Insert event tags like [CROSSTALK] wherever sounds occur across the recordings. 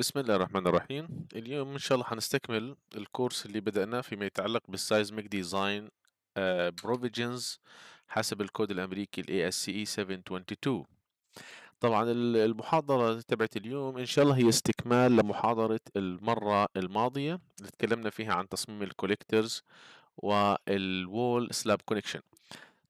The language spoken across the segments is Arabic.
بسم الله الرحمن الرحيم اليوم إن شاء الله هنستكمل الكورس اللي بدأناه فيما يتعلق بالسايزميك ديزاين بروفيجنز آه، حسب الكود الأمريكي ال اي 722 e طبعا المحاضرة تبعت اليوم إن شاء الله هي استكمال لمحاضرة المرة الماضية اللي تكلمنا فيها عن تصميم الكوليكترز والوول سلاب كونكشن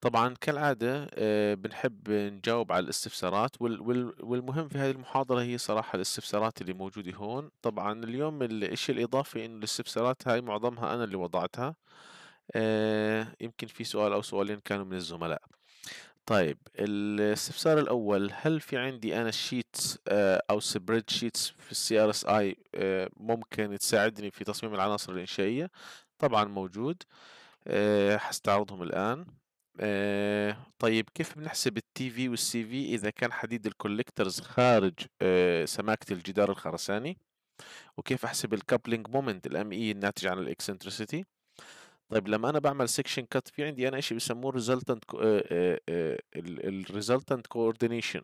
طبعا كالعادة آه، بنحب نجاوب على الاستفسارات وال وال والمهم في هذه المحاضرة هي صراحة الاستفسارات اللي موجودة هون طبعا اليوم الاشي الإضافي إنه الاستفسارات هاي معظمها أنا اللي وضعتها آه، يمكن في سؤال أو سؤالين كانوا من الزملاء طيب الاستفسار الأول هل في عندي أنا شيتس آه، أو سبريد شيتس في السي ار اس اي ممكن تساعدني في تصميم العناصر الإنشائية طبعا موجود حستعرضهم الآن آه، طيب كيف بنحسب التي في والسي في اذا كان حديد الكوليكترز خارج آه، سماكه الجدار الخرساني وكيف احسب الكابلينج مومنت الام اي الناتج عن الاكسنتريسيتي طيب لما انا بعمل سكشن كات في عندي انا شيء بسموه ريزلتنت الريزلتنت كوردينيشن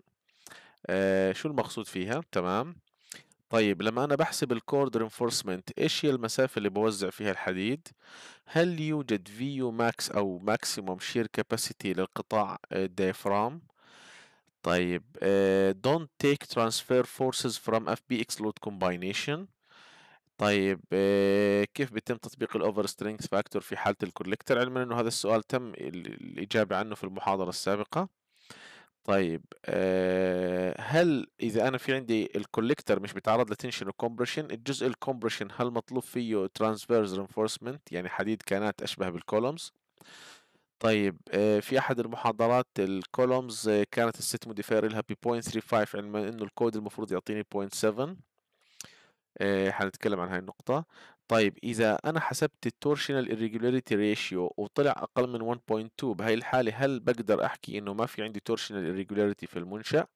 شو المقصود فيها تمام طيب لما أنا بحسب الكورد رينفورسمنت إيش هي المسافة اللي بوزع فيها الحديد؟ هل يوجد فيو ماكس أو ماكسيموم شير كاباسيتي للقطاع الدايفرام؟ آه، طيب uh, don't take transfer forces from FBX load combination طيب uh, كيف بيتم تطبيق الاوفر سترينث فاكتور في حاله الكوليكتر علما انه هذا السؤال تم الاجابه عنه في المحاضره السابقه طيب آه هل اذا انا في عندي الكوليكتر مش بيتعرض لتنشن وكومبريشن الجزء الكومبريشن هل مطلوب فيه ترانسفيرز رينفورسمنت يعني حديد كانت اشبه بالكولومز طيب آه في احد المحاضرات الكولومز آه، كانت الست موديفاير لها ب 0.35 علما انه الكود المفروض يعطيني 0.7 آه، حنتكلم عن هاي النقطة طيب إذا أنا حسبت التورشنال irregularity ريشيو وطلع أقل من 1.2 بهي الحالة هل بقدر أحكي إنه ما في عندي تورشنال irregularity في المنشأ؟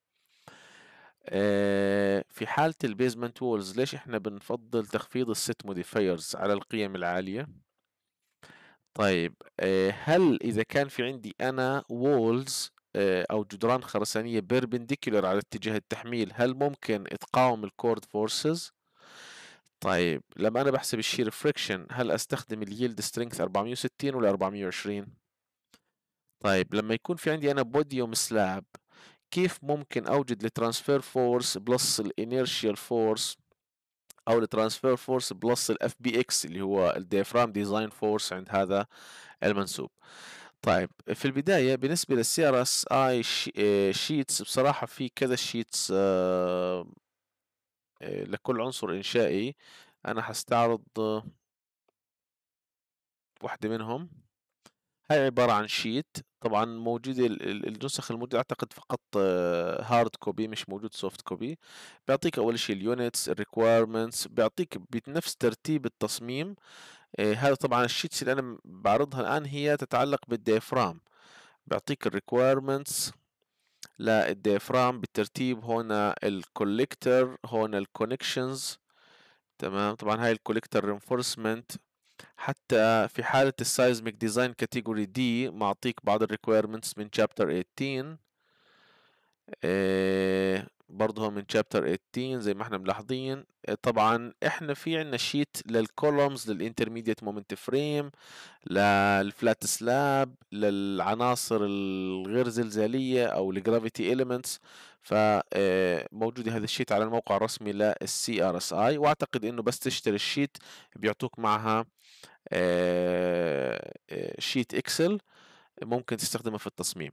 آه، في حالة البيزمنت وولز ليش إحنا بنفضل تخفيض الست موديفايرز على القيم العالية؟ طيب آه، هل إذا كان في عندي أنا وولز آه، أو جدران خرسانية بيربنديكولر على اتجاه التحميل هل ممكن تقاوم الكورد فورسز؟ طيب لما انا بحسب الشير فريكشن هل استخدم اليلد سترينث 460 ولا 420 طيب لما يكون في عندي انا بوديوم سلاب كيف ممكن اوجد الترانسفير فورس بلس الانيرشال فورس او الترانسفير فورس بلس الاف بي اكس اللي هو الديفرام ديزاين فورس عند هذا المنسوب طيب في البداية بالنسبة للسي ار اس اي شيتس آه، بصراحة في كذا شيتس آه، لكل عنصر إنشائي أنا هستعرض واحدة منهم هاي عبارة عن شيت طبعا موجودة النسخ الموجودة أعتقد فقط هارد آه، كوبي مش موجود سوفت كوبي بيعطيك أول شيء اليونتس الريكويرمنتس بيعطيك بنفس ترتيب التصميم آه، هذا طبعا الشيتس اللي أنا بعرضها الآن هي تتعلق بالديفرام بيعطيك الريكويرمنتس للديفرام بالترتيب هنا الكوليكتر هنا الكونكشنز تمام طبعا هاي الكوليكتر رينفورسمنت حتى في حالة السايزميك ديزاين كاتيجوري دي معطيك بعض الريكويرمنتس من شابتر آه، 18 برضه من شابتر 18 زي ما احنا ملاحظين آه، طبعا احنا في عنا شيت للكولومز للانترميديت مومنت فريم للفلات سلاب للعناصر الغير زلزاليه او الجرافيتي اليمنتس فموجود هذا الشيت على الموقع الرسمي للسي ار اس اي واعتقد انه بس تشتري الشيت بيعطوك معها شيت آه، اكسل آه، ممكن تستخدمها في التصميم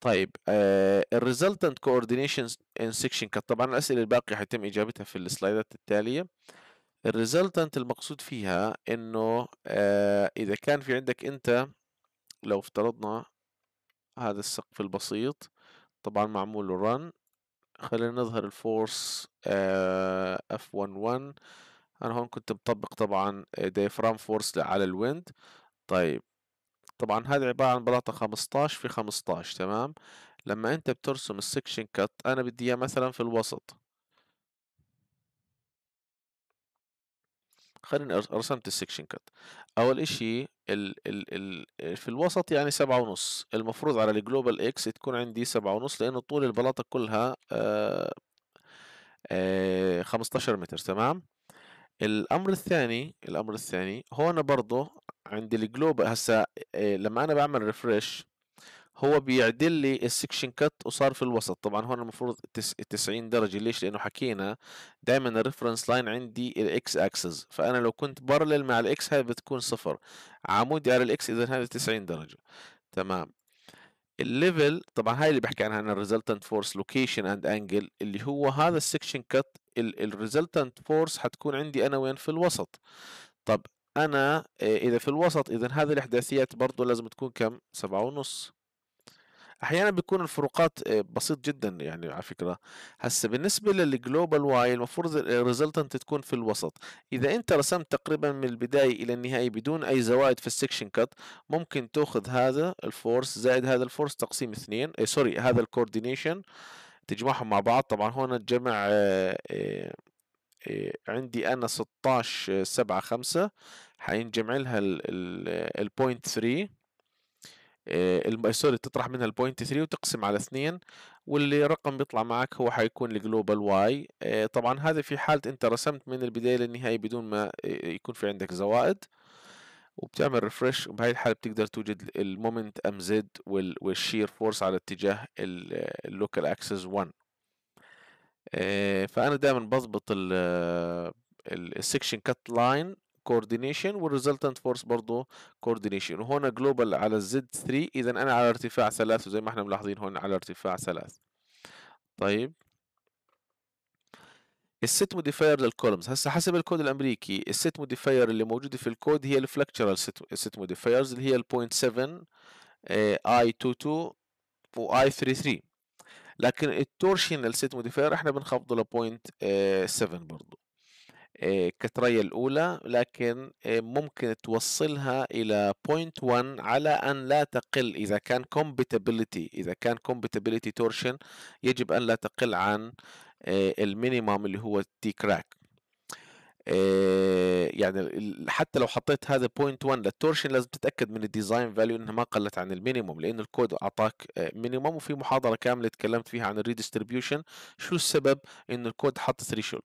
طيب آه، الريزلتنت كوردينيشن ان سيكشن كات طبعا الاسئله الباقيه حيتم اجابتها في السلايدات التاليه الريزلتنت المقصود فيها انه آه، اذا كان في عندك انت لو افترضنا هذا السقف البسيط طبعا معمول رن خلينا نظهر الفورس اف 11 انا هون كنت مطبق طبعا ديفرام آه، فورس على الويند طيب طبعا هذا عبارة عن بلاطة 15 في 15 تمام لما انت بترسم السكشن كات انا بدي اياه مثلا في الوسط خليني رسمت السكشن كات اول اشي ال ال ال في الوسط يعني سبعة ونص المفروض على الجلوبال اكس تكون عندي سبعة ونص لانه طول البلاطة كلها آه، آه، خمستاشر متر تمام الامر الثاني الامر الثاني هون برضه عند الجلوبال هسا آه، لما انا بعمل ريفرش هو بيعدل لي السكشن كت وصار في الوسط طبعا هون المفروض 90 درجه ليش لانه حكينا دائما الريفرنس لاين عندي الاكس اكسس فانا لو كنت بارلل مع الاكس هاي بتكون صفر عمودي على الاكس اذا هذا 90 درجه تمام الليفل طبعا هاي اللي بحكي عنها انا الريزلتنت فورس لوكيشن اند انجل اللي هو هذا السكشن كت الريزلتنت فورس حتكون عندي انا وين في الوسط طب انا اذا في الوسط اذا هذه الاحداثيات برضه لازم تكون كم سبعة ونص احيانا بيكون الفروقات بسيط جدا يعني على فكره هسه بالنسبه للجلوبال واي المفروض الريزلتنت تكون في الوسط اذا انت رسمت تقريبا من البدايه الى النهايه بدون اي زوائد في السكشن كات ممكن تاخذ هذا الفورس زائد هذا الفورس تقسيم اثنين اي سوري هذا الكوردينيشن تجمعهم مع بعض طبعا هون الجمع آه، عندي انا 16 7 5 حينجمع لها البوينت 3 آه، سوري تطرح منها البوينت 3 وتقسم على 2 واللي رقم بيطلع معك هو حيكون الجلوبال واي آه، طبعا هذا في حالة انت رسمت من البداية للنهاية بدون ما يكون في عندك زوائد وبتعمل ريفرش وبهي الحالة بتقدر توجد المومنت ام زد والشير فورس على اتجاه اللوكال اكسس 1 آه، فانا دايما بظبط السكشن آه، كات لاين كوردينيشن والريزلتنت فورس برضه كوردينيشن وهنا جلوبال على الزد 3 اذا انا على ارتفاع 3 وزي ما احنا ملاحظين هون على ارتفاع 3 طيب الست موديفاير للكولمز هسه حسب الكود الامريكي الست موديفاير اللي موجوده في الكود هي الفلكتشرال ست موديفايرز اللي هي ال 0.7 اي 22 و اي 33 لكن التورشين سيت موديفاير احنا بنخفضه لبوينت 7 برضه كتريا الأولى لكن آه، ممكن توصلها إلى بوينت 1 على أن لا تقل إذا كان compatibility إذا كان compatibility تورشن يجب أن لا تقل عن آه، المينيمم اللي هو التي كراك آه، يعني حتى لو حطيت هذا بوينت 1 للتورشن لازم تتاكد من الديزاين فاليو انها ما قلت عن المينيموم لان الكود اعطاك مينيموم آه، وفي محاضره كامله تكلمت فيها عن الريديستريبيوشن شو السبب انه الكود حط ثريشولد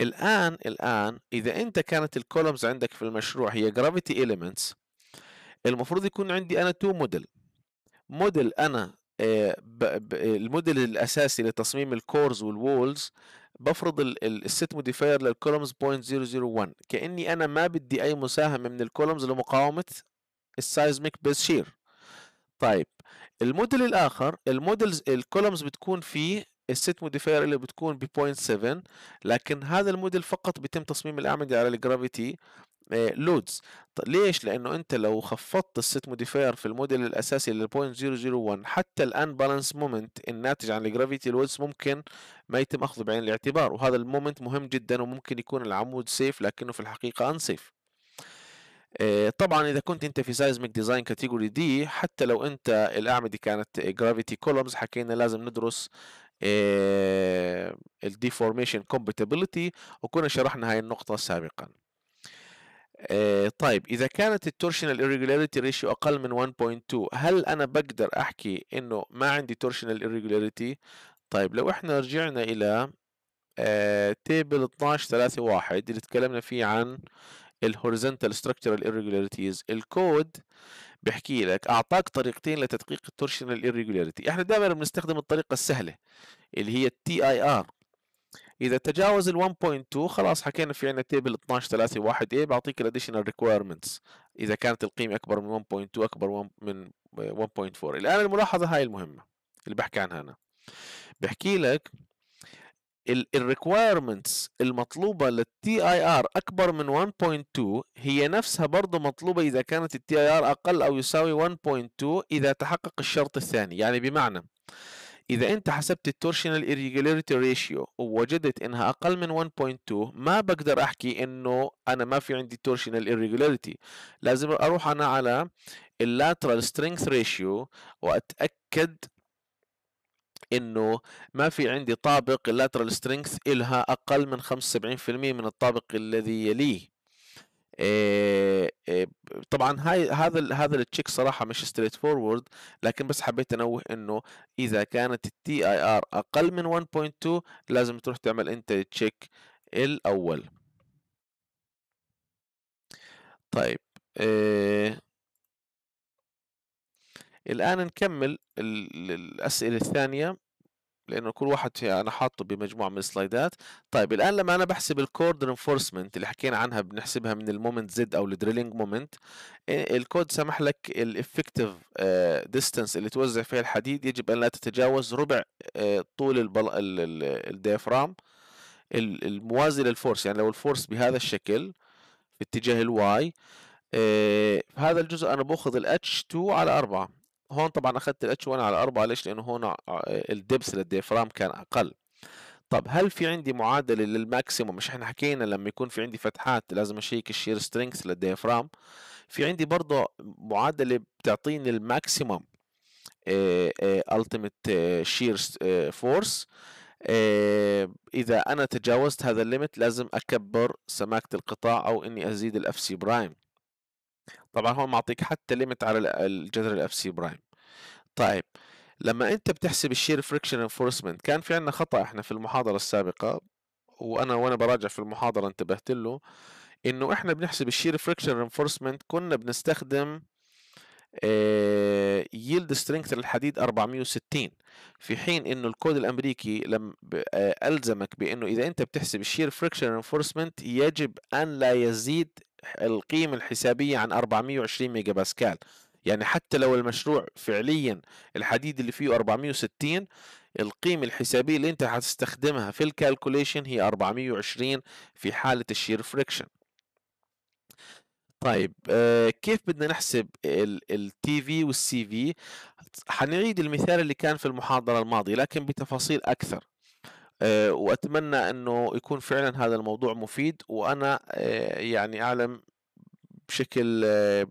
الان الان اذا انت كانت الكولومز عندك في المشروع هي جرافيتي اليمنتس المفروض يكون عندي انا تو موديل موديل انا آه، الموديل الاساسي لتصميم الكورز والوولز بفرض الست موديفاير للكولومز 0.001 كاني انا ما بدي اي مساهمه من الكولومز لمقاومه السايزميك base شير طيب الموديل الاخر المودلز الكولومز بتكون فيه الست موديفاير اللي بتكون ب 0.7 لكن هذا الموديل فقط بيتم تصميم الاعمده على الجرافيتي لودز آه، طيب، ليش لانه انت لو خفضت الست موديفاير في الموديل الاساسي لل.001 حتى الان بالانس مومنت الناتج عن الجرافيتي لودز ممكن ما يتم اخذه بعين الاعتبار وهذا المومنت مهم جدا وممكن يكون العمود سيف لكنه في الحقيقه انسيف آه، طبعا اذا كنت انت في سايزميك ديزاين كاتيجوري دي حتى لو انت الاعمده كانت جرافيتي كولومز حكينا لازم ندرس آه، الديفورميشن كومباتيبلتي وكنا شرحنا هاي النقطه سابقا آه، طيب اذا كانت التورشنال irregularity ريشيو اقل من 1.2 هل انا بقدر احكي انه ما عندي تورشنال irregularity طيب لو احنا رجعنا الى تيبل 12 3 1 اللي تكلمنا فيه عن الهوريزونتال ستراكشرال irregularities الكود بحكي لك اعطاك طريقتين لتدقيق التورشنال irregularity احنا دائما بنستخدم الطريقه السهله اللي هي التي اي ار اذا تجاوز ال 1.2 خلاص حكينا في عندنا تيبل 12 3 1 اي بعطيك الاديشنال ريكويرمنتس اذا كانت القيمه اكبر من 1.2 اكبر من 1.4 الان الملاحظه هاي المهمه اللي بحكي عنها انا بحكي لك الريكويرمنتس المطلوبه للتي اي ار اكبر من 1.2 هي نفسها برضه مطلوبه اذا كانت التي اي ار اقل او يساوي 1.2 اذا تحقق الشرط الثاني يعني بمعنى إذا أنت حسبت التورشنال irregularity ريشيو ووجدت إنها أقل من 1.2 ما بقدر أحكي إنه أنا ما في عندي تورشنال irregularity لازم أروح أنا على اللاترال strength ريشيو وأتأكد انه ما في عندي طابق اللاترال سترينث الها اقل من 75% من الطابق الذي يليه إيه طبعا هاي هذا هذا التشيك صراحه مش ستريت فورورد لكن بس حبيت انوه انه اذا كانت التي اي ار اقل من 1.2 لازم تروح تعمل انت التشيك الاول طيب آه، الان نكمل الاسئله الثانيه لانه كل واحد انا حاطه بمجموعه من السلايدات طيب الان لما انا بحسب الكورد رينفورسمنت اللي حكينا عنها بنحسبها من المومنت زد او الدريلينج مومنت الكود سمح لك الافكتيف آه، ديستنس اللي توزع فيها الحديد يجب ان لا تتجاوز ربع آه، طول الديافرام الموازي للفورس يعني لو الفورس بهذا الشكل في اتجاه الواي آه، في هذا الجزء انا باخذ الاتش 2 على 4 هون طبعا اخذت الاتش 1 على 4 ليش؟ لانه هون الدبس للديفرام كان اقل طب هل في عندي معادلة للماكسيموم مش احنا حكينا لما يكون في عندي فتحات لازم اشيك الشير سترينكس للديافرام في عندي برضه معادلة بتعطيني الماكسيموم التيمت شير فورس اذا انا تجاوزت هذا الليمت لازم اكبر سماكة القطاع او اني ازيد الاف سي برايم طبعا هون معطيك حتى ليميت على الجذر الاف سي برايم طيب لما انت بتحسب الشير فريكشن انفورسمنت كان في عندنا خطا احنا في المحاضره السابقه وانا وانا براجع في المحاضره انتبهت له انه احنا بنحسب الشير فريكشن انفورسمنت كنا بنستخدم يلد آه، سترينث للحديد 460 في حين انه الكود الامريكي لم آه، الزمك بانه اذا انت بتحسب الشير فريكشن انفورسمنت يجب ان لا يزيد القيمة الحسابية عن 420 ميجا باسكال يعني حتى لو المشروع فعليا الحديد اللي فيه 460 القيمة الحسابية اللي انت هتستخدمها في الكالكوليشن هي 420 في حالة الشير فريكشن طيب آه، كيف بدنا نحسب التي في والسي في هنعيد المثال اللي كان في المحاضرة الماضية لكن بتفاصيل أكثر آه، واتمنى انه يكون فعلا هذا الموضوع مفيد وانا آه، يعني اعلم بشكل آه،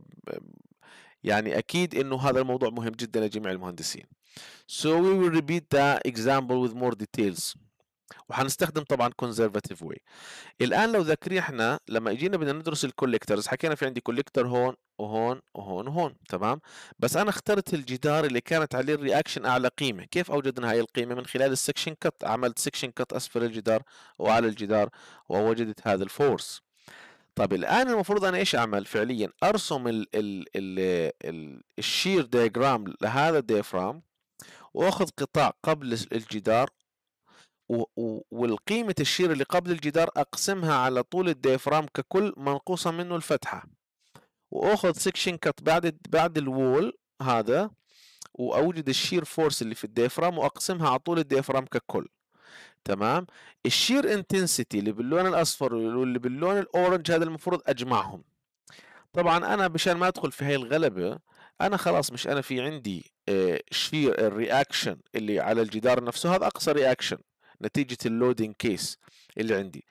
يعني اكيد انه هذا الموضوع مهم جدا لجميع المهندسين. So we will repeat the example with more details. وحنستخدم طبعا كونزرفاتيف واي الان لو ذاكرين احنا لما اجينا بدنا ندرس الكوليكترز حكينا في عندي كوليكتر هون وهون وهون وهون تمام بس انا اخترت الجدار اللي كانت عليه الرياكشن اعلى قيمه كيف اوجدنا هاي القيمه من خلال السكشن كت عملت سكشن كت اسفل الجدار وعلى الجدار ووجدت هذا الفورس طب الان المفروض انا ايش اعمل فعليا ارسم ال ال ال ال الشير دياجرام لهذا الديفرام واخذ قطاع قبل الجدار والقيمة الشير اللي قبل الجدار أقسمها على طول الديافرام ككل منقوصة منه الفتحة وأخذ سكشن كت بعد بعد الوول هذا وأوجد الشير فورس اللي في الديفرام وأقسمها على طول الديافرام ككل تمام الشير انتنسيتي اللي باللون الأصفر واللي باللون الأورنج هذا المفروض أجمعهم طبعا أنا مشان ما أدخل في هاي الغلبة أنا خلاص مش أنا في عندي آه، شير الرياكشن اللي على الجدار نفسه هذا أقصى رياكشن نتيجة اللودين كيس اللي عندي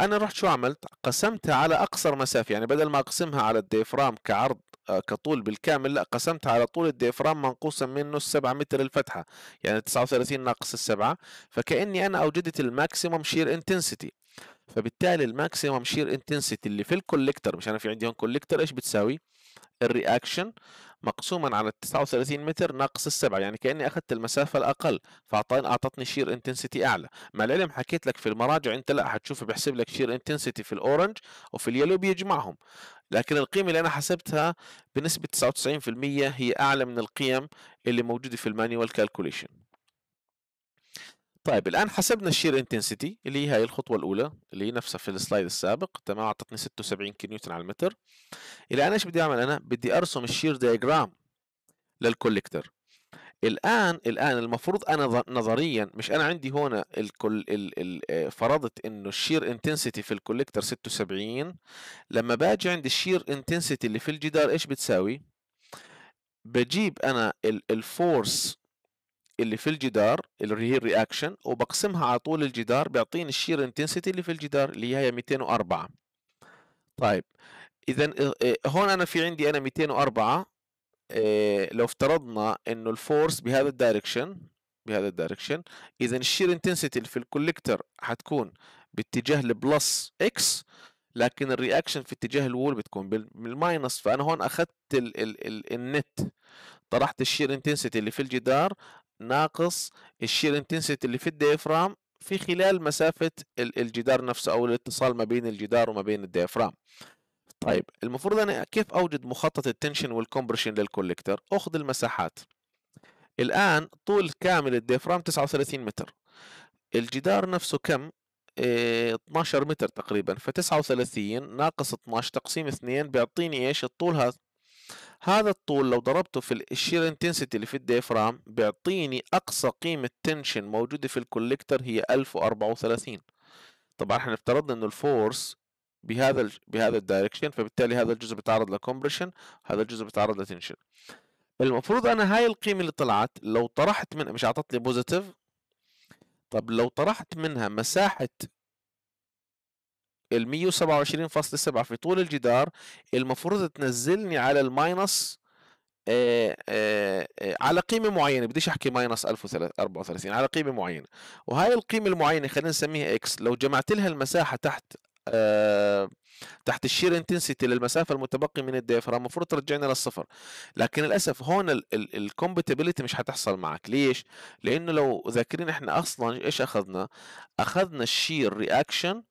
أنا رحت شو عملت قسمتها على أقصر مسافة يعني بدل ما أقسمها على الديفرام كعرض آه، كطول بالكامل لا قسمتها على طول الديفرام منقوصا منه السبعة متر الفتحة يعني 39 ناقص السبعة فكأني أنا أوجدت الماكسيموم شير انتنسيتي فبالتالي الماكسيموم شير انتنسيتي اللي في الكوليكتر مش أنا في عندي هون كوليكتر إيش بتساوي الرياكشن مقسوما على 39 متر ناقص السبعة يعني كأني أخذت المسافة الأقل فأعطاني أعطتني شير انتنسيتي أعلى مع العلم حكيت لك في المراجع أنت لا حتشوفه بيحسب لك شير انتنسيتي في الأورنج وفي اليلو بيجمعهم لكن القيمة اللي أنا حسبتها بنسبة 99% هي أعلى من القيم اللي موجودة في المانيوال كالكوليشن طيب الان حسبنا الشير انتنسيتي اللي هي هاي الخطوه الاولى اللي هي نفسها في السلايد السابق تمام اعطتني 76 نيوتن على المتر الان ايش بدي اعمل انا بدي ارسم الشير دايجرام للكوليكتر الان الان المفروض انا نظريا مش انا عندي هون الكل ال ال فرضت انه الشير انتنسيتي في الكوليكتر 76 لما باجي عند الشير انتنسيتي اللي في الجدار ايش بتساوي بجيب انا الفورس اللي في الجدار اللي هي الرياكشن وبقسمها على طول الجدار بيعطيني الشير انتنسيتي اللي في الجدار اللي هي 204 طيب اذا آه، آه، هون انا في عندي انا 204 آه، لو افترضنا انه الفورس بهذا الدايركشن بهذا الدايركشن اذا الشير انتنسيتي في الكوليكتر حتكون باتجاه البلس اكس لكن الرياكشن في اتجاه الوول بتكون بالماينس فانا هون اخذت النت طرحت الشير انتنسيتي اللي في الجدار ناقص الشير انتنسيتي اللي في الديافرام في خلال مسافة الجدار نفسه أو الاتصال ما بين الجدار وما بين الديافرام طيب المفروض أنا كيف أوجد مخطط التنشن والكومبرشن للكوليكتر أخذ المساحات الآن طول كامل الديافرام 39 متر الجدار نفسه كم 12 آه، متر تقريبا ف 39 ناقص 12 تقسيم 2 بيعطيني ايش الطول هذا هذا الطول لو ضربته في الشير انتنسيتي اللي في الديفرام بيعطيني اقصى قيمه تنشن موجوده في الكوليكتر هي 1034 طبعا احنا افترضنا انه الفورس بهذا ال... بهذا الدايركشن فبالتالي هذا الجزء بيتعرض لكمبريشن هذا الجزء بيتعرض لتنشن المفروض انا هاي القيمه اللي طلعت لو طرحت من مش اعطت لي بوزيتيف طب لو طرحت منها مساحه ال 127.7 في طول الجدار المفروض تنزلني على الماينس آآ آه، آه، آه، على قيمة معينة بديش أحكي ماينس 1034 على قيمة معينة وهاي القيمة المعينة خلينا نسميها إكس لو جمعت لها المساحة تحت تحت الشير انتنسيتي للمسافه المتبقي من الديافرام المفروض ترجعنا للصفر لكن للاسف هون الكومباتيبلتي مش هتحصل معك ليش لانه لو ذاكرين احنا اصلا ايش اخذنا اخذنا الشير رياكشن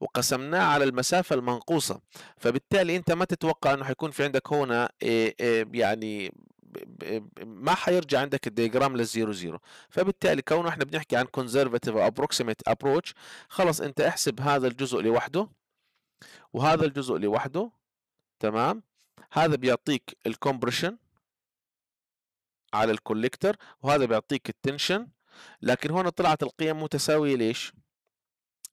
وقسمناه على المسافة المنقوصة فبالتالي أنت ما تتوقع أنه حيكون في عندك هنا إيه، إيه، يعني ما حيرجع عندك الديجرام للزيرو زيرو فبالتالي كونه احنا بنحكي عن conservative approximate approach خلص انت احسب هذا الجزء لوحده وهذا الجزء لوحده تمام هذا بيعطيك الكومبريشن على الكوليكتر وهذا بيعطيك التنشن لكن هنا طلعت القيم متساوية ليش؟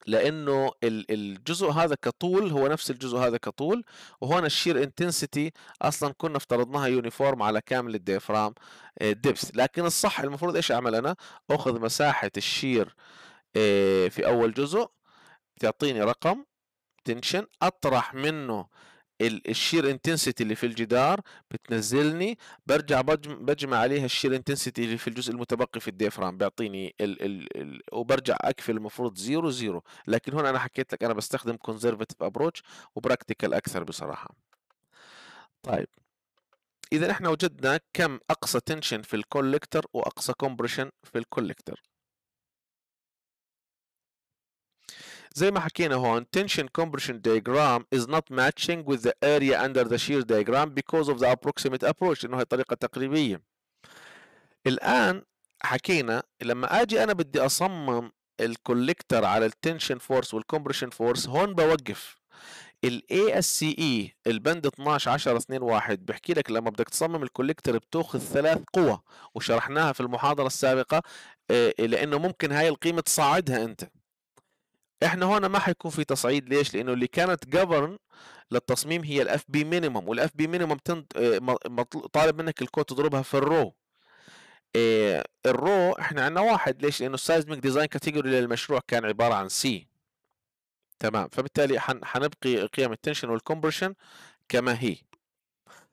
لانه الجزء هذا كطول هو نفس الجزء هذا كطول وهون الشير انتنسيتي اصلا كنا افترضناها يونيفورم على كامل الديفرام آه، ديبس لكن الصح المفروض ايش اعمل انا اخذ مساحه الشير آه، في اول جزء تعطيني رقم تنشن اطرح منه الشير انتنسيتي اللي في الجدار بتنزلني برجع بجمع عليها الشير انتنسيتي اللي في الجزء المتبقي في الديفرام بيعطيني ال ال ال وبرجع اكفي المفروض زيرو زيرو لكن هون انا حكيت لك انا بستخدم كونزرفتيف ابروتش وبراكتيكال اكثر بصراحه طيب اذا احنا وجدنا كم اقصى تنشن في الكوليكتر واقصى كومبريشن في الكوليكتر زي ما حكينا هون tension compression diagram is not matching with the area under the shear diagram because of the approximate approach لأنه هي طريقة تقريبية الآن حكينا لما أجي أنا بدي أصمم الكوليكتر على التنشن فورس والكمبريشن فورس هون بوقف ال ASCE البند 12 10 2 1 بحكي لك لما بدك تصمم الكوليكتر بتاخذ ثلاث قوى وشرحناها في المحاضرة السابقة آه، لأنه ممكن هاي القيمة تصعدها أنت احنا هون ما حيكون في تصعيد ليش؟ لانه اللي كانت جفرن للتصميم هي الاف بي مينيمم والاف بي مينيمم طالب منك الكود تضربها في الرو إيه الرو احنا عندنا واحد ليش؟ لانه السايزميك ديزاين كاتيجوري للمشروع كان عباره عن سي تمام فبالتالي حنبقي قيم التنشن والكومبرشن كما هي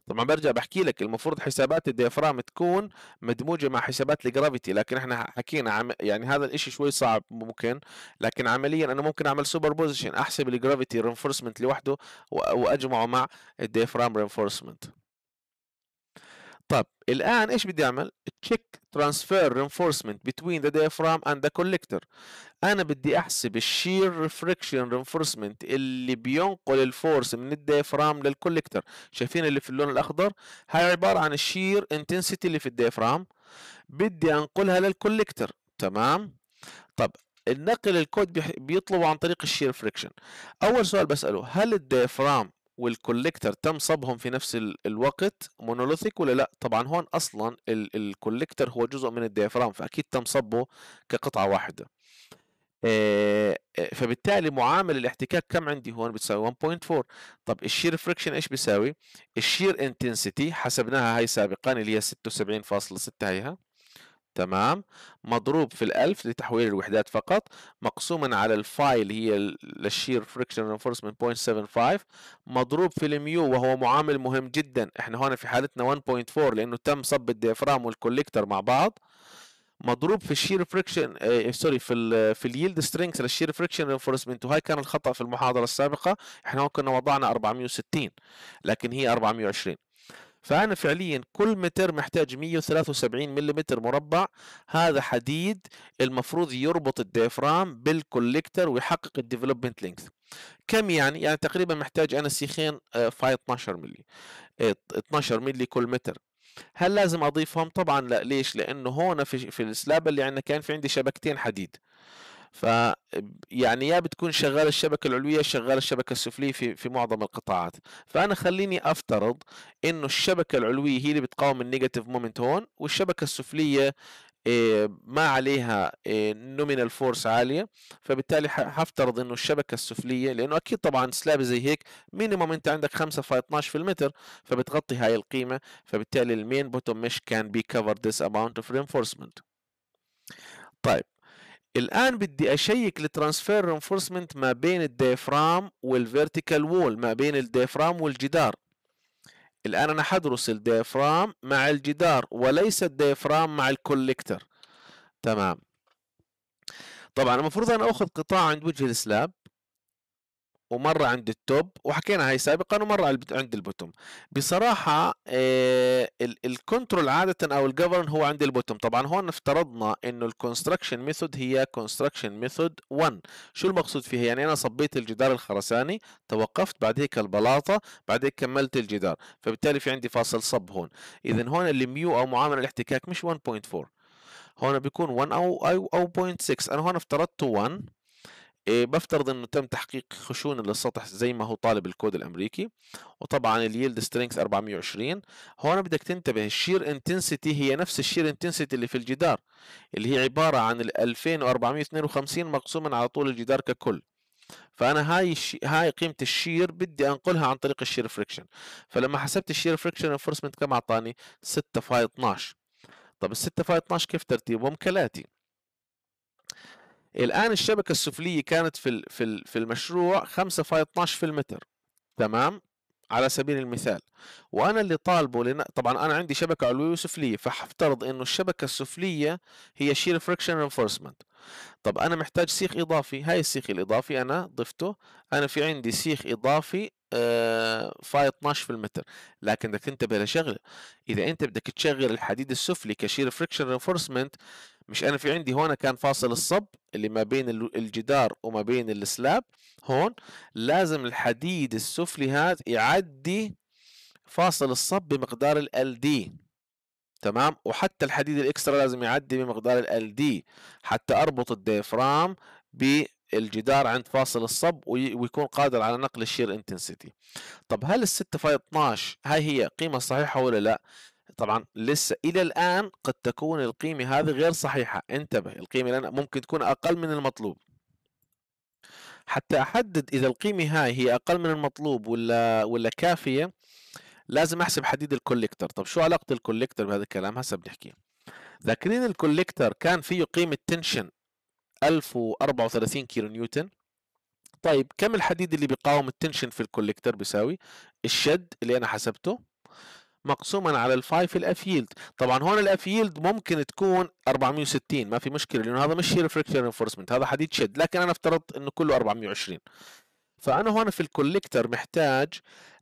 طبعا برجع بحكي لك المفروض حسابات الديافرام تكون مدموجه مع حسابات الجرافيتي لكن احنا حكينا عم يعني هذا الاشي شوي صعب ممكن لكن عمليا انا ممكن اعمل سوبر بوزيشن احسب الجرافيتي رينفورسمنت لوحده واجمعه مع الديافرام رينفورسمنت طب الان ايش بدي اعمل؟ تشيك ترانسفير رينفورسمنت بتوين ذا ديفرام اند ذا كوليكتور انا بدي احسب الشير فريكشن رينفورسمنت اللي بينقل الفورس من الديفرام للكوليكتور شايفين اللي في اللون الاخضر هاي عباره عن الشير انتنسيتي اللي في الديفرام بدي انقلها للكوليكتور تمام طب النقل الكود بيطلبه عن طريق الشير فريكشن اول سؤال بساله هل الديفرام والكوليكتر تم صبهم في نفس الوقت مونوليثيك ولا لا طبعا هون اصلا الكوليكتر هو جزء من الديافرام فاكيد تم صبه كقطعه واحده آه، آه، فبالتالي معامل الاحتكاك كم عندي هون بتساوي 1.4 طب الشير فريكشن ايش بيساوي الشير انتنسيتي حسبناها هاي سابقا اللي هي 76.6 هيها تمام مضروب في الألف لتحويل الوحدات فقط مقسوما على الفاي اللي هي الشير فريكشن رينفورسمنت 0.75 مضروب في الميو وهو معامل مهم جدا احنا هون في حالتنا 1.4 لأنه تم صب الديافرام والكوليكتر مع بعض مضروب في الشير فريكشن آه سوري في ال آه، في اليلد سترينجز للشير فريكشن رينفورسمنت وهي كان الخطا في المحاضره السابقه احنا هون كنا وضعنا 460 لكن هي 420 فأنا فعليا كل متر محتاج 173 ملم مربع هذا حديد المفروض يربط الديفرام بالكوليكتر ويحقق الديفلوبمنت لينث كم يعني؟ يعني تقريبا محتاج أنا سيخين فاي 12 ملي 12 ملي كل متر هل لازم اضيفهم؟ طبعا لا ليش؟ لانه هون في في السلاب اللي عندنا كان في عندي شبكتين حديد ف يعني يا بتكون شغال الشبكه العلويه شغال الشبكه السفليه في في معظم القطاعات فانا خليني افترض انه الشبكه العلويه هي اللي بتقاوم النيجاتيف مومنت هون والشبكه السفليه آه، ما عليها نومينال آه، فورس عاليه فبالتالي حفترض انه الشبكه السفليه لانه اكيد طبعا سلاب زي هيك مينيموم انت عندك 5 في 12 في المتر فبتغطي هاي القيمه فبالتالي المين بوتوم مش كان بي كفر ذس اماونت اوف رينفورسمنت طيب الان بدي اشيك الترانسفير رينفورسمنت ما بين الديفرام والفيرتيكال وول ما بين الديفرام والجدار الان انا حدرس الديفرام مع الجدار وليس الديفرام مع الكوليكتر تمام طبعا المفروض انا اخذ قطاع عند وجه السلاب ومره عند التوب وحكينا هاي سابقا ومره عند البوتوم بصراحه آه، الكنترول عاده او الجفرن هو عند البوتوم طبعا هون افترضنا انه الكونستراكشن ميثود هي كونستراكشن ميثود 1 شو المقصود فيها يعني انا صبيت الجدار الخرساني توقفت بعد هيك البلاطه بعد هيك كملت الجدار فبالتالي في عندي فاصل صب هون اذا هون الميو او معامل الاحتكاك مش 1.4 هون بيكون 1 او او, أو 0.6 انا هون افترضته 1 آه، بفترض انه تم تحقيق خشونه للسطح زي ما هو طالب الكود الامريكي وطبعا اليلد سترينث 420 هون بدك تنتبه الشير انتنسيتي هي نفس الشير انتنسيتي اللي في الجدار اللي هي عباره عن ال 2452 مقسوما على طول الجدار ككل فانا هاي الشي... هاي قيمه الشير بدي انقلها عن طريق الشير فريكشن فلما حسبت الشير فريكشن انفورسمنت كم اعطاني 6 فاي 12 طب ال 6 فاي 12 كيف ترتيبهم كالاتي الان الشبكه السفليه كانت في في في المشروع 5 فاي 12 في المتر تمام على سبيل المثال وانا اللي طالبه لنا طبعا انا عندي شبكه علويه وسفليه فحفترض انه الشبكه السفليه هي شير فريكشن رينفورسمنت طب انا محتاج سيخ اضافي هاي السيخ الاضافي انا ضفته انا في عندي سيخ اضافي آه، فاي 12 في المتر لكن بدك تنتبه لشغله اذا انت بدك تشغل الحديد السفلي كشير فريكشن رينفورسمنت مش انا في عندي هون كان فاصل الصب اللي ما بين الجدار وما بين السلاب هون لازم الحديد السفلي هذا يعدي فاصل الصب بمقدار ال دي تمام وحتى الحديد الاكسترا لازم يعدي بمقدار ال دي حتى اربط الديفرام بالجدار عند فاصل الصب ويكون قادر على نقل الشير انتنسيتي طب هل ال 6 في 12 هاي هي قيمه صحيحه ولا لا طبعا لسه الى الان قد تكون القيمه هذه غير صحيحه انتبه القيمه لنا ممكن تكون اقل من المطلوب حتى احدد اذا القيمه هاي هي اقل من المطلوب ولا ولا كافيه لازم احسب حديد الكوليكتر طب شو علاقه الكوليكتر بهذا الكلام هسه بنحكي ذاكرين الكوليكتر كان فيه قيمه تنشن 1034 كيلو نيوتن طيب كم الحديد اللي بيقاوم التنشن في الكوليكتر بيساوي الشد اللي انا حسبته مقسوما على الفاي في الافيلد طبعا هون الافيلد ممكن تكون 460 ما في مشكله لانه هذا مش هي ريفلكتور انفورسمنت هذا حديد شد لكن انا افترضت انه كله 420 فانا هون في الكوليكتر محتاج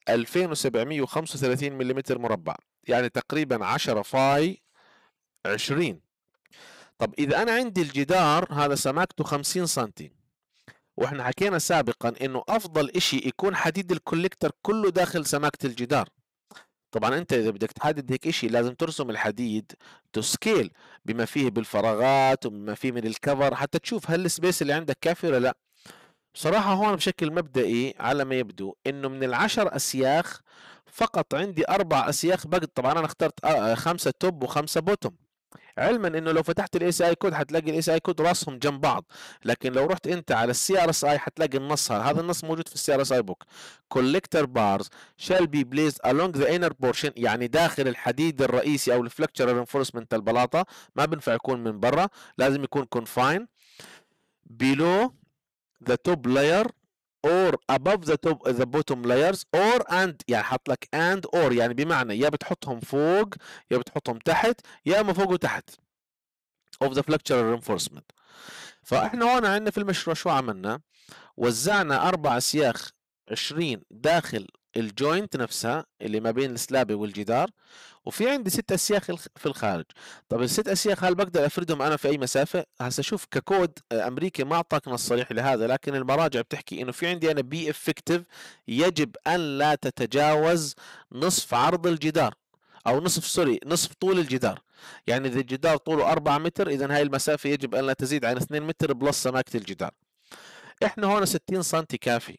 2735 ملم مربع يعني تقريبا 10 فاي 20 طب اذا انا عندي الجدار هذا سماكته 50 سنتي واحنا حكينا سابقا انه افضل اشي يكون حديد الكوليكتر كله داخل سماكه الجدار طبعا انت اذا بدك تحدد هيك شيء لازم ترسم الحديد تو سكيل بما فيه بالفراغات وبما فيه من الكفر حتى تشوف هل السبيس اللي عندك كافي ولا لا بصراحة هون بشكل مبدئي على ما يبدو انه من العشر اسياخ فقط عندي اربع اسياخ بقد طبعا انا اخترت آه، آه، خمسة توب وخمسة بوتوم علما انه لو فتحت الاي سي اي كود حتلاقي الاي سي اي كود راسهم جنب بعض لكن لو رحت انت على السي ار اس اي حتلاقي النص هذا النص موجود في السي ار اس اي بوك كوليكتر بارز شال بي بليز along ذا انر بورشن يعني داخل الحديد الرئيسي او الفلكتشر رينفورسمنت البلاطه ما بينفع يكون من برا لازم يكون كونفاين بيلو ذا توب لاير اور above the top the bottom layers or and يعني حط لك and or يعني بمعنى يا بتحطهم فوق يا بتحطهم تحت يا اما فوق وتحت of the flexural reinforcement فاحنا هون عندنا في المشروع شو عملنا وزعنا اربع سياخ 20 داخل الجوينت نفسها اللي ما بين السلابة والجدار وفي عندي ست اسياخ في الخارج طب الست اسياخ هل بقدر افردهم انا في اي مسافه هسه شوف ككود امريكي ما اعطاك نص صريح لهذا لكن المراجع بتحكي انه في عندي انا بي افكتيف يجب ان لا تتجاوز نصف عرض الجدار او نصف سوري نصف طول الجدار يعني اذا الجدار طوله 4 متر اذا هاي المسافه يجب ان لا تزيد عن 2 متر بلس سماكه الجدار احنا هون 60 سم كافي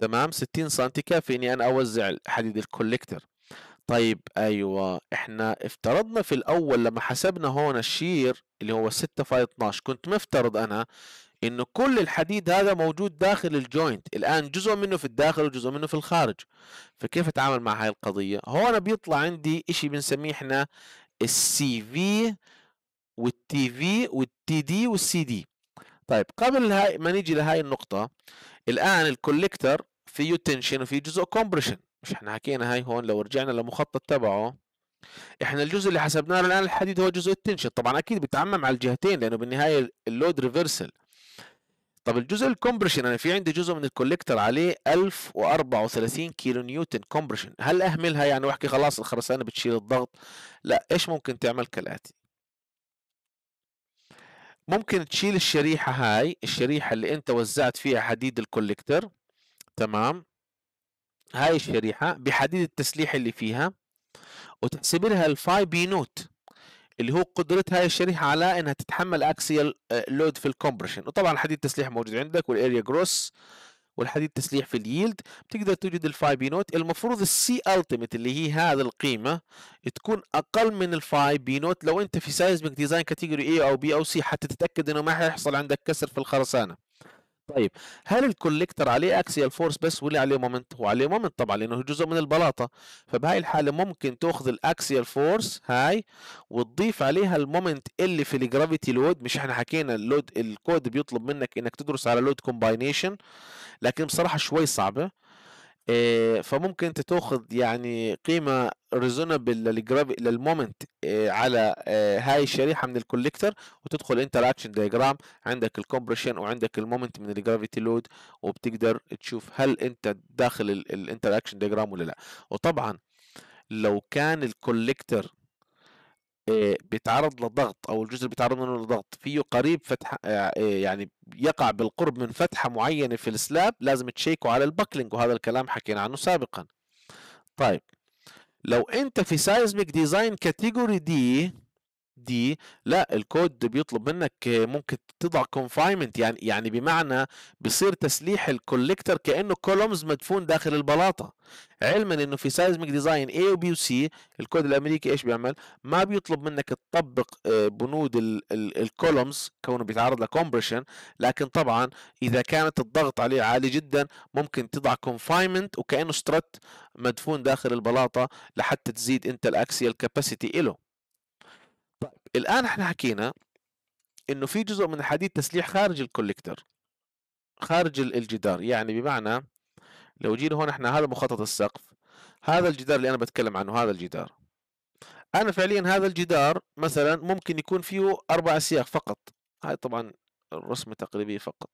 تمام 60 سم كافي اني انا اوزع حديد الكوليكتر طيب ايوه احنا افترضنا في الاول لما حسبنا هون الشير اللي هو 6 فاي 12 كنت مفترض انا انه كل الحديد هذا موجود داخل الجوينت الان جزء منه في الداخل وجزء منه في الخارج فكيف اتعامل مع هاي القضيه هون بيطلع عندي اشي بنسميه احنا السي في والتي في والتي دي والسي دي طيب قبل هاي ما نيجي لهاي النقطة الان الكوليكتر فيه تنشن وفيه جزء كومبريشن مش احنا حكينا هاي هون لو رجعنا للمخطط تبعه احنا الجزء اللي حسبناه الان الحديد هو جزء التنشن طبعا اكيد بتعمم على الجهتين لانه بالنهايه اللود ريفرسل طب الجزء الكومبريشن انا في عندي جزء من الكوليكتر عليه 1034 كيلو نيوتن كومبريشن هل اهملها يعني واحكي خلاص الخرسانه بتشيل الضغط لا ايش ممكن تعمل كالاتي ممكن تشيل الشريحة هاي الشريحة اللي انت وزعت فيها حديد الكوليكتر تمام هاي الشريحة بحديد التسليح اللي فيها وتحسب لها الفاي بي نوت اللي هو قدرة هاي الشريحة على انها تتحمل اكسيال آه، لود في الكومبريشن وطبعا حديد التسليح موجود عندك والاريا جروس والحديد تسليح في اليلد بتقدر توجد الفاي نوت المفروض السي التيميت اللي هي هذه القيمه تكون اقل من الفاي بي نوت لو انت في سايزمك ديزاين كاتيجوري اي او بي او سي حتى تتاكد انه ما حيحصل عندك كسر في الخرسانه طيب هل الكوليكتر عليه اكسيال فورس بس ولا عليه مومنت هو عليه مومنت طبعا لانه جزء من البلاطه فبهاي الحاله ممكن تاخذ الاكسيال فورس هاي وتضيف عليها المومنت اللي في الجرافيتي لود مش احنا حكينا اللود الكود بيطلب منك انك تدرس على لود كومباينيشن لكن بصراحه شوي صعبه آه، فممكن تاخذ يعني قيمه ريزونبل للمومنت آه، على آه، هاي الشريحه من الكوليكتر وتدخل انت الاكشن دايجرام عندك الكومبريشن وعندك المومنت من الجرافيتي لود وبتقدر تشوف هل انت داخل الانتراكشن دايجرام ولا لا وطبعا لو كان الكوليكتر آه، بيتعرض لضغط او الجزء اللي بيتعرض منه لضغط فيه قريب فتح آه، آه، يعني يقع بالقرب من فتحه معينه في السلاب لازم تشيكوا على البكلينج وهذا الكلام حكينا عنه سابقا طيب لو انت في سايزميك ديزاين كاتيجوري دي دي لا الكود بيطلب منك ممكن تضع كونفاينمنت يعني يعني بمعنى بصير تسليح الكوليكتر كانه كولومز مدفون داخل البلاطه علما انه في سايزميك ديزاين اي وبي وسي الكود الامريكي ايش بيعمل؟ ما بيطلب منك تطبق آه، بنود الكولومز كونه بيتعرض لكومبريشن لكن طبعا اذا كانت الضغط عليه عالي جدا ممكن تضع كونفاينمنت وكانه سترت مدفون داخل البلاطه لحتى تزيد انت الاكسيال كاباسيتي له الان احنا حكينا انه في جزء من الحديد تسليح خارج الكوليكتر خارج الجدار يعني بمعنى لو جينا هون احنا هذا مخطط السقف هذا الجدار اللي انا بتكلم عنه هذا الجدار انا فعليا هذا الجدار مثلا ممكن يكون فيه اربع اسياق فقط هاي طبعا الرسمه تقريبيه فقط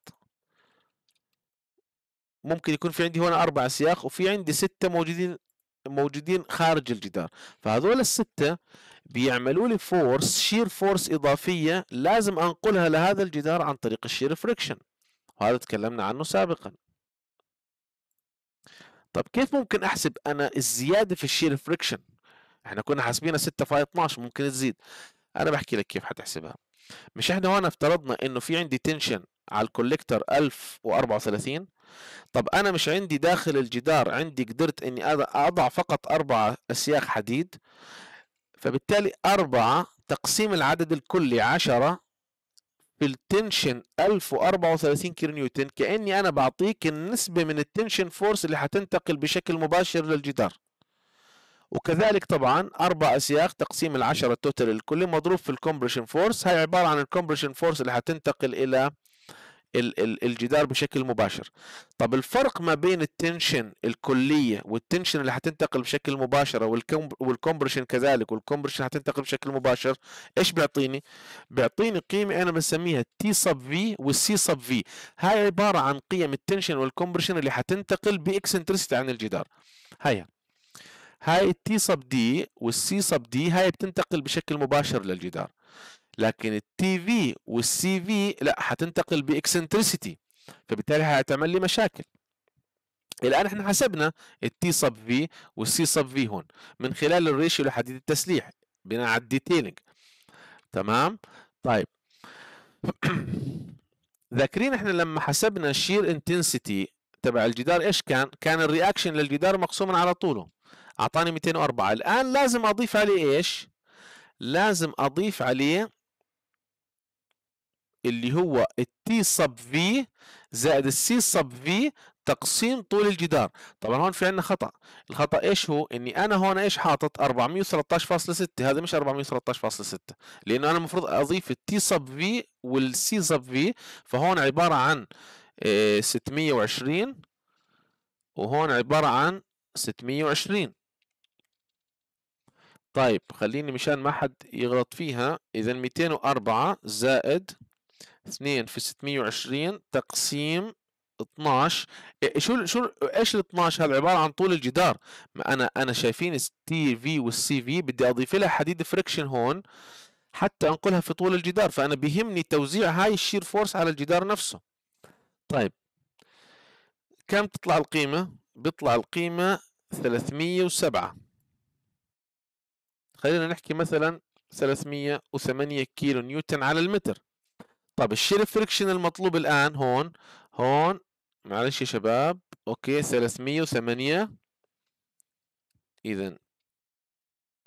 ممكن يكون في عندي هون اربع اسياق وفي عندي سته موجودين موجودين خارج الجدار فهذول الستة بيعملوا لي فورس شير فورس إضافية لازم أنقلها لهذا الجدار عن طريق الشير فريكشن وهذا تكلمنا عنه سابقا طب كيف ممكن أحسب أنا الزيادة في الشير فريكشن احنا كنا حاسبينها 6 فاي 12 ممكن تزيد انا بحكي لك كيف حتحسبها مش احنا هون افترضنا انه في عندي تنشن على الكوليكتر 1034 طب انا مش عندي داخل الجدار عندي قدرت اني اضع فقط اربعة اسياخ حديد فبالتالي أربعة تقسيم العدد الكلي عشرة في التنشن 1034 كيلو نيوتن كأني أنا بعطيك النسبة من التنشن فورس اللي حتنتقل بشكل مباشر للجدار وكذلك طبعا أربع أسياخ تقسيم العشرة التوتال الكلي مضروب في الكومبريشن فورس هاي عبارة عن الكومبريشن فورس اللي حتنتقل إلى الجدار بشكل مباشر طب الفرق ما بين التنشن الكليه والتنشن اللي هتنتقل بشكل مباشر والكمبرشن كذلك والكمبرشن هتنتقل بشكل مباشر ايش بيعطيني بيعطيني قيمه انا بسميها تي سب في والسي سب في هاي عباره عن قيم التنشن والكمبرشن اللي هتنتقل باكسنترسيتي عن الجدار هيا هاي التي سب دي والسي سب دي هاي بتنتقل بشكل مباشر للجدار لكن التي في والسي في لا حتنتقل باكسنتريسيتي فبالتالي هتعمل لي مشاكل الان احنا حسبنا التي صب في والسي صب في هون من خلال الريشيو لحديد التسليح بناء على الديتيلنج تمام طيب [CLEARS THROAT] ذاكرين احنا لما حسبنا الشير انتنسيتي تبع الجدار ايش كان؟ كان الرياكشن للجدار مقسوما على طوله اعطاني 204 الان لازم اضيف عليه ايش؟ لازم اضيف عليه اللي هو التي سب في زائد السي سب في تقسيم طول الجدار طبعا هون في عندنا خطا الخطا ايش هو اني انا هون ايش حاطط 413.6 هذا مش 413.6 لانه انا المفروض اضيف التي سب في والسي سب في فهون عباره عن 620 آه، وهون عباره عن 620 طيب خليني مشان ما حد يغلط فيها اذا 204 زائد 2 في 620 تقسيم 12 إيه، شو شو ايش ال 12 هذا عباره عن طول الجدار ما انا انا شايفين تي في والسي في بدي اضيف لها حديد فريكشن هون حتى انقلها في طول الجدار فانا بيهمني توزيع هاي الشير فورس على الجدار نفسه طيب كم تطلع القيمه بيطلع القيمه 307 خلينا نحكي مثلا 308 كيلو نيوتن على المتر طب الشير فريكشن المطلوب الآن هون هون معلش يا شباب أوكي 308 إذا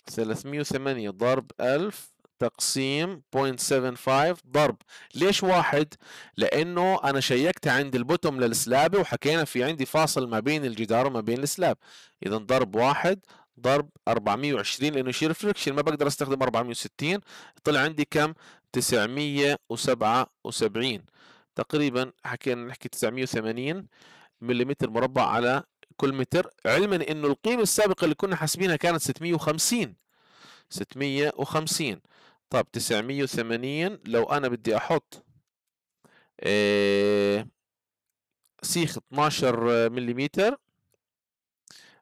308 ضرب 1000 تقسيم 0.75 ضرب ليش واحد لانه انا شيكت عند البوتوم للسلابة وحكينا في عندي فاصل ما بين الجدار وما بين السلاب اذا ضرب واحد ضرب 420 لانه شير فريكشن ما بقدر استخدم 460 طلع عندي كم 977 تقريبا حكينا نحكي 980 ملم مربع على كل متر علما انه القيمه السابقه اللي كنا حاسبينها كانت 650 650 طب 980 لو انا بدي احط إيه سيخ 12 ملم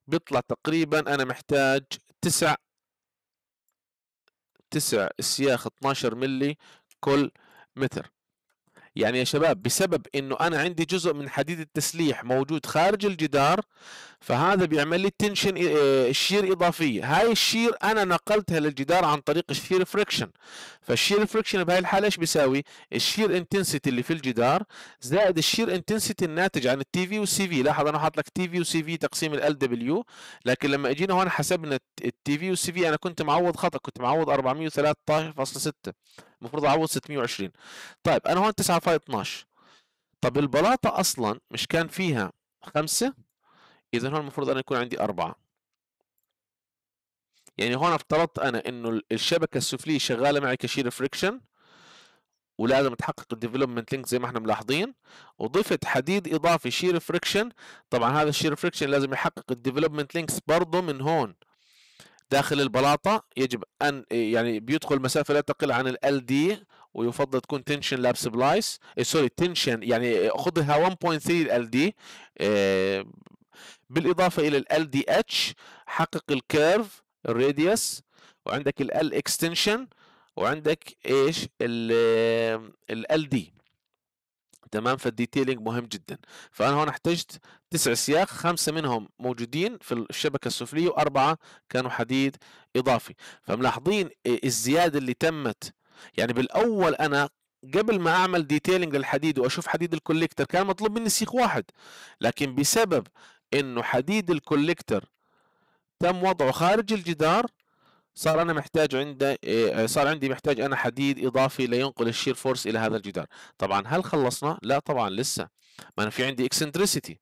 بيطلع تقريبا انا محتاج تسع تسع سياخ 12 ملي كل متر يعني يا شباب بسبب انه انا عندي جزء من حديد التسليح موجود خارج الجدار فهذا بيعمل لي تنشن آه، شير اضافيه هاي الشير انا نقلتها للجدار عن طريق الشير فريكشن فالشير فريكشن بهاي الحاله ايش بيساوي الشير انتنسيتي اللي في الجدار زائد الشير انتنسيتي الناتج عن التي في والسي في لاحظ انا حاط لك تي في وسي في تقسيم ال دبليو لكن لما اجينا هون حسبنا التي في والسي في انا كنت معوض خطا كنت معوض 413.6 المفروض اعوض 620 طيب انا هون 9.12 طب البلاطه اصلا مش كان فيها خمسة إذا هون المفروض أنا يكون عندي أربعة يعني هون افترضت أنا إنه الشبكة السفلية شغالة معي كشير فريكشن ولازم تحقق الديفلوبمنت لينك زي ما احنا ملاحظين وضفت حديد اضافي شير فريكشن طبعا هذا الشير فريكشن لازم يحقق الديفلوبمنت لينكس برضه من هون داخل البلاطه يجب ان يعني بيدخل مسافه لا تقل عن ال LD دي ويفضل تكون تنشن لاب سبلايس سوري تنشن يعني خذها 1.3 ال دي بالاضافه الى ال دي اتش حقق الكيرف الراديوس وعندك ال اكستنشن وعندك ايش ال ال دي تمام فالديتيلينج مهم جدا فانا هون احتجت تسع سياخ خمسه منهم موجودين في الشبكه السفليه واربعه كانوا حديد اضافي فملاحظين الزياده اللي تمت يعني بالاول انا قبل ما اعمل ديتيلنج للحديد واشوف حديد الكوليكتر كان مطلوب مني سيخ واحد لكن بسبب انه حديد الكوليكتر تم وضعه خارج الجدار صار انا محتاج عنده آه، آه، صار عندي محتاج انا حديد اضافي لينقل الشير فورس الى هذا الجدار طبعا هل خلصنا لا طبعا لسه ما انا في عندي اكسنتريسيتي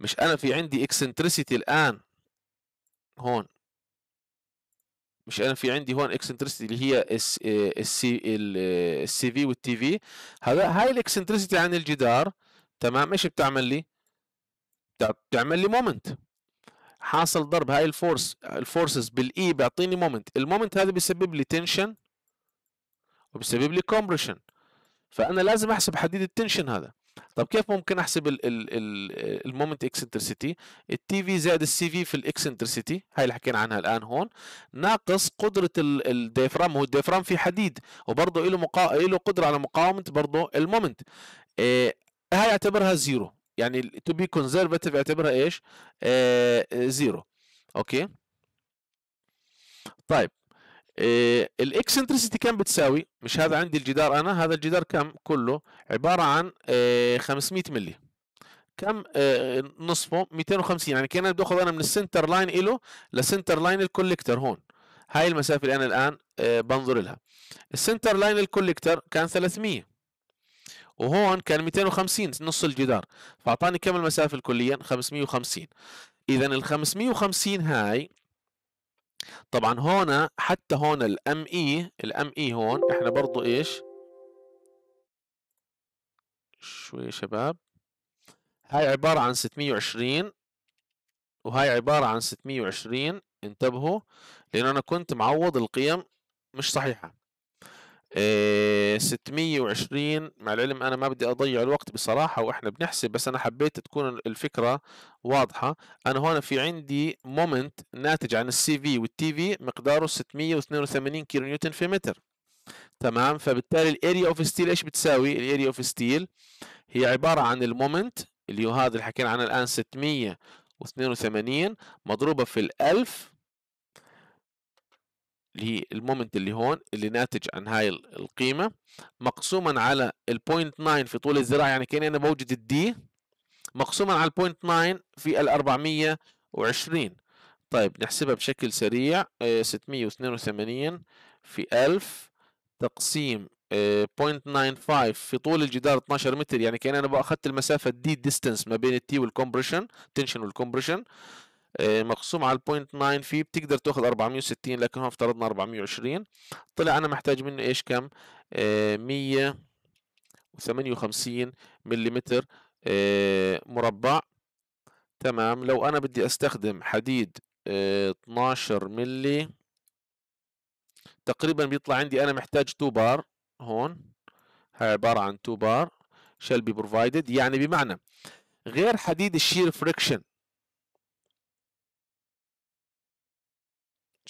مش انا في عندي اكسنتريسيتي الان هون مش انا في عندي هون اكسنتريسيتي اللي هي السي السي في والتي في هذا هاي الاكسنتريسيتي عن الجدار تمام ايش بتعمل لي تعمل لي مومنت حاصل ضرب هاي الفورس الفورسز بالاي بيعطيني مومنت المومنت هذا بيسبب لي تنشن وبيسبب لي كومبريشن فانا لازم احسب حديد التنشن هذا طب كيف ممكن احسب المومنت اكسنترسيتي التي في زائد السي في في الاكسنترسيتي هاي اللي حكينا عنها الان هون ناقص قدره الديفرام هو الديفرام في حديد وبرضه له مقا... له قدره على مقاومه برضه المومنت إيه هاي اعتبرها زيرو يعني تو بي كونزرفاتيف اعتبرها ايش؟ آه زيرو آه، اوكي طيب آه الاكسنترسيتي كم بتساوي؟ مش هذا عندي الجدار انا هذا الجدار كم كله عباره عن آه 500 ملي كم آه نصفه 250 يعني كان بدي اخذ انا من السنتر لاين له لسنتر لاين الكوليكتر هون هاي المسافه اللي انا الان آه بنظر لها السنتر لاين الكوليكتر كان 300 وهون كان 250 نص الجدار فاعطاني كم المسافه الكليا 550 اذا ال 550 هاي طبعا هون حتى هون الام اي e، الام اي e هون احنا برضو ايش شوي يا شباب هاي عبارة عن 620 وهاي عبارة عن 620 انتبهوا لأن أنا كنت معوض القيم مش صحيحة إيه آه، 620 مع العلم انا ما بدي اضيع الوقت بصراحه واحنا بنحسب بس انا حبيت تكون الفكره واضحه انا هون في عندي مومنت ناتج عن السي في والتي في مقداره 682 كيلو نيوتن في متر تمام فبالتالي الاريا اوف ستيل ايش بتساوي الاريا اوف ستيل هي عباره عن المومنت اللي هو هذا اللي حكينا عنه الان 682 مضروبه في ال1000 اللي هي المومنت اللي هون اللي ناتج عن هاي القيمة مقسوما على ال 9 في طول الذراع يعني كأني أنا بوجد الدي مقسوما على ال 9 في ال 420 طيب نحسبها بشكل سريع 682 آه، في 1000 تقسيم 0.95 آه، في طول الجدار 12 متر يعني كأن انا اخذت المسافه دي ديستنس ما بين التي والكومبريشن تنشن والكومبريشن آه، مقسوم على البوينت 9 فيه بتقدر تاخذ 460 لكن هون افترضنا 420 طلع انا محتاج منه ايش كم 158 آه، ملم آه، مربع تمام لو انا بدي استخدم حديد 12 ملي تقريبا بيطلع عندي انا محتاج 2 بار هون هاي عبارة عن 2 بار shall بي بروفايدد يعني بمعنى غير حديد الشير فريكشن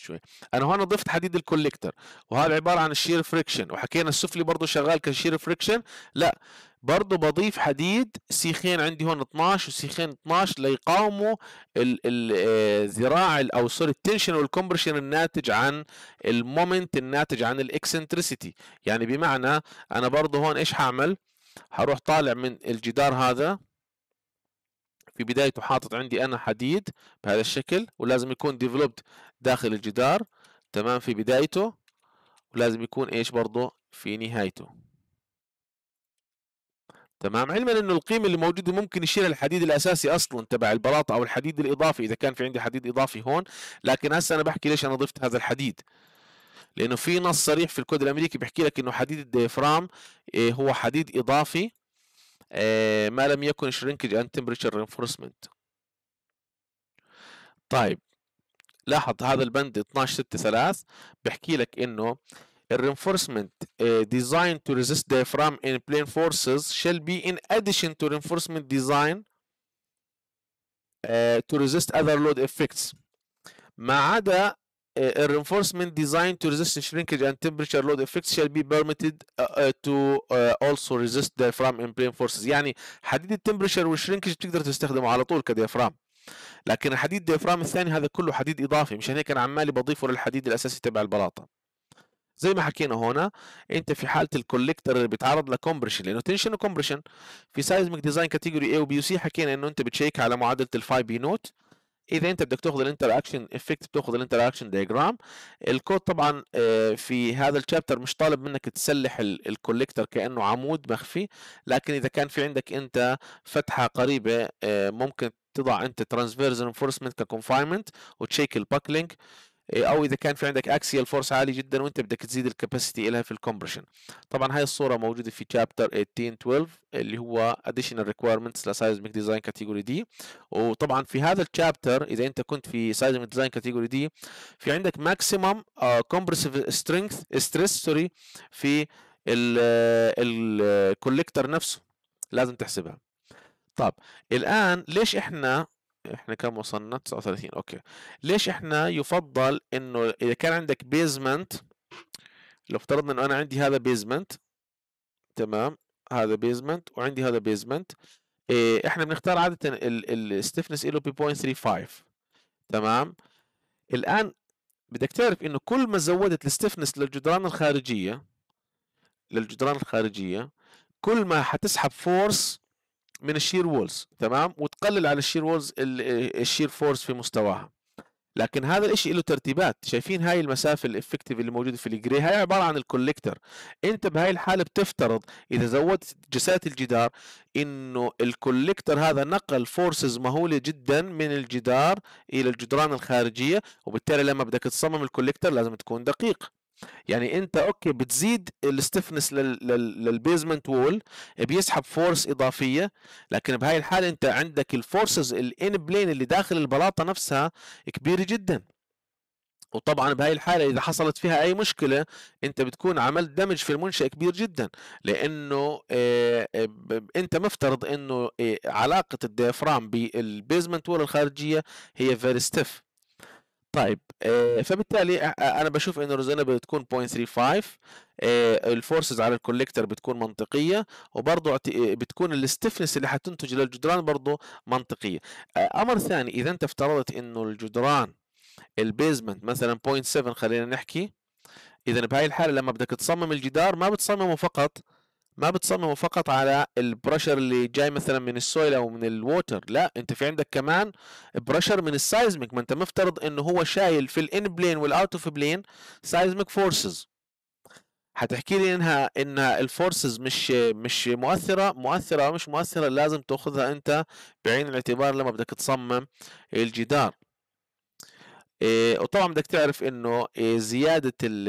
شوي انا هون ضفت حديد الكوليكتر وهذا عباره عن الشير فريكشن وحكينا السفلي برضه شغال كشير فريكشن لا برضه بضيف حديد سيخين عندي هون 12 وسيخين 12 ليقاوموا الذراع آه، او سوري التنشن والكومبرشن الناتج عن المومنت الناتج عن الاكسنتريسيتي يعني بمعنى انا برضه هون ايش هعمل هروح طالع من الجدار هذا في بدايته حاطط عندي انا حديد بهذا الشكل ولازم يكون ديفلوبد داخل الجدار تمام في بدايته ولازم يكون ايش برضه في نهايته تمام علما انه القيمه اللي موجوده ممكن يشيل الحديد الاساسي اصلا تبع البلاطه او الحديد الاضافي اذا كان في عندي حديد اضافي هون لكن هسه انا بحكي ليش انا ضفت هذا الحديد لانه في نص صريح في الكود الامريكي بيحكي لك انه حديد الديفرام إيه، هو حديد اضافي آه، ما لم يكن شرينكج اند تمبريتشر رينفورسمنت طيب لاحظ هذا البند 12 6 3 بحكي لك انه الرينفورسمنت ديزاين تو ريزيست ديفرام ان بلين فورسز shall بي ان اديشن تو رينفورسمنت ديزاين تو ريزيست اذر لود افكتس ما عدا a reinforcement designed to resist shrinkage and temperature load effects shall be permitted uh, uh to uh, also resist diaphragm and plane forces يعني حديد التمبرشر والشرينكج بتقدر تستخدمه على طول كديافرام لكن الحديد ديافرام الثاني هذا كله حديد اضافي مشان هيك انا عمالي بضيفه للحديد الاساسي تبع البلاطه زي ما حكينا هنا انت في حاله الكوليكتر اللي بيتعرض لكومبريشن لانه تنشن وكومبريشن في سايزمك ديزاين كاتيجوري اي وبي وسي حكينا انه انت بتشيك على معادله الفاي بي نوت اذا إيه انت بدك تاخذ الانتراكشن افكت بتاخذ الانتراكشن دايجرام الكود طبعا آه، في هذا الشابتر مش طالب منك تسلح الكوليكتر كانه عمود مخفي لكن اذا كان في عندك انت فتحه قريبه آه، ممكن تضع انت ترانسفيرز انفورسمنت ككونفاينمنت وتشيك الباك لينك إيه، او اذا كان في عندك اكسيال فورس عالي جدا وانت بدك تزيد الكاباسيتي لها في الكومبريشن طبعا هاي الصوره موجوده في شابتر 18 12 اللي هو اديشنال ريكويرمنتس لسايزميك ديزاين كاتيجوري دي وطبعا في هذا الشابتر اذا انت كنت في سايزميك ديزاين كاتيجوري دي في عندك ماكسيمم كومبرسيف سترينث ستريس سوري في الكوليكتر نفسه لازم تحسبها طب الان ليش احنا احنا كم وصلنا 39 اوكي ليش احنا يفضل انه اذا كان عندك بيزمنت لو افترضنا انه انا عندي هذا بيزمنت تمام هذا بيزمنت وعندي هذا بيزمنت إيه احنا بنختار عاده الستفنس له بي 35 تمام الان بدك تعرف انه كل ما زودت الستفنس للجدران الخارجيه للجدران الخارجيه كل ما حتسحب فورس من الشير وولز تمام وتقلل على الشير وولز الشير فورس في مستواها لكن هذا الشيء له ترتيبات شايفين هاي المسافة الافكتيف اللي موجودة في الجري هاي عبارة عن الكوليكتر انت بهاي الحالة بتفترض اذا زودت جسات الجدار انه الكوليكتر هذا نقل فورسز مهولة جدا من الجدار الى الجدران الخارجية وبالتالي لما بدك تصمم الكوليكتر لازم تكون دقيق يعني انت اوكي بتزيد الستفنس للبيزمنت وول بيسحب فورس اضافيه لكن بهاي الحاله انت عندك الفورسز الان بلين اللي داخل البلاطه نفسها كبيره جدا وطبعا بهاي الحالة إذا حصلت فيها أي مشكلة أنت بتكون عملت دمج في المنشأة كبير جدا لأنه آه، آه، أنت مفترض أنه آه، علاقة الديافرام بالبيزمنت وول الخارجية هي فيري ستيف طيب آه، فبالتالي انا بشوف انه روزانا بتكون 0.35 آه، الفورسز على الكوليكتر بتكون منطقيه وبرضه آه، بتكون الستفنس اللي حتنتج للجدران برضه منطقيه امر ثاني اذا انت افترضت انه الجدران البيزمنت مثلا 0.7 خلينا نحكي اذا بهاي الحاله لما بدك تصمم الجدار ما بتصممه فقط ما بتصممه فقط على البرشر اللي جاي مثلا من السويل او من الووتر لا انت في عندك كمان برشر من السايزميك ما انت مفترض انه هو شايل في الان بلين والاوت اوف بلين سايزميك فورسز هتحكي لي انها ان الفورسز مش مش مؤثره مؤثره او مش مؤثره لازم تاخذها انت بعين الاعتبار لما بدك تصمم الجدار إيه، وطبعا بدك تعرف انه إيه، زياده ال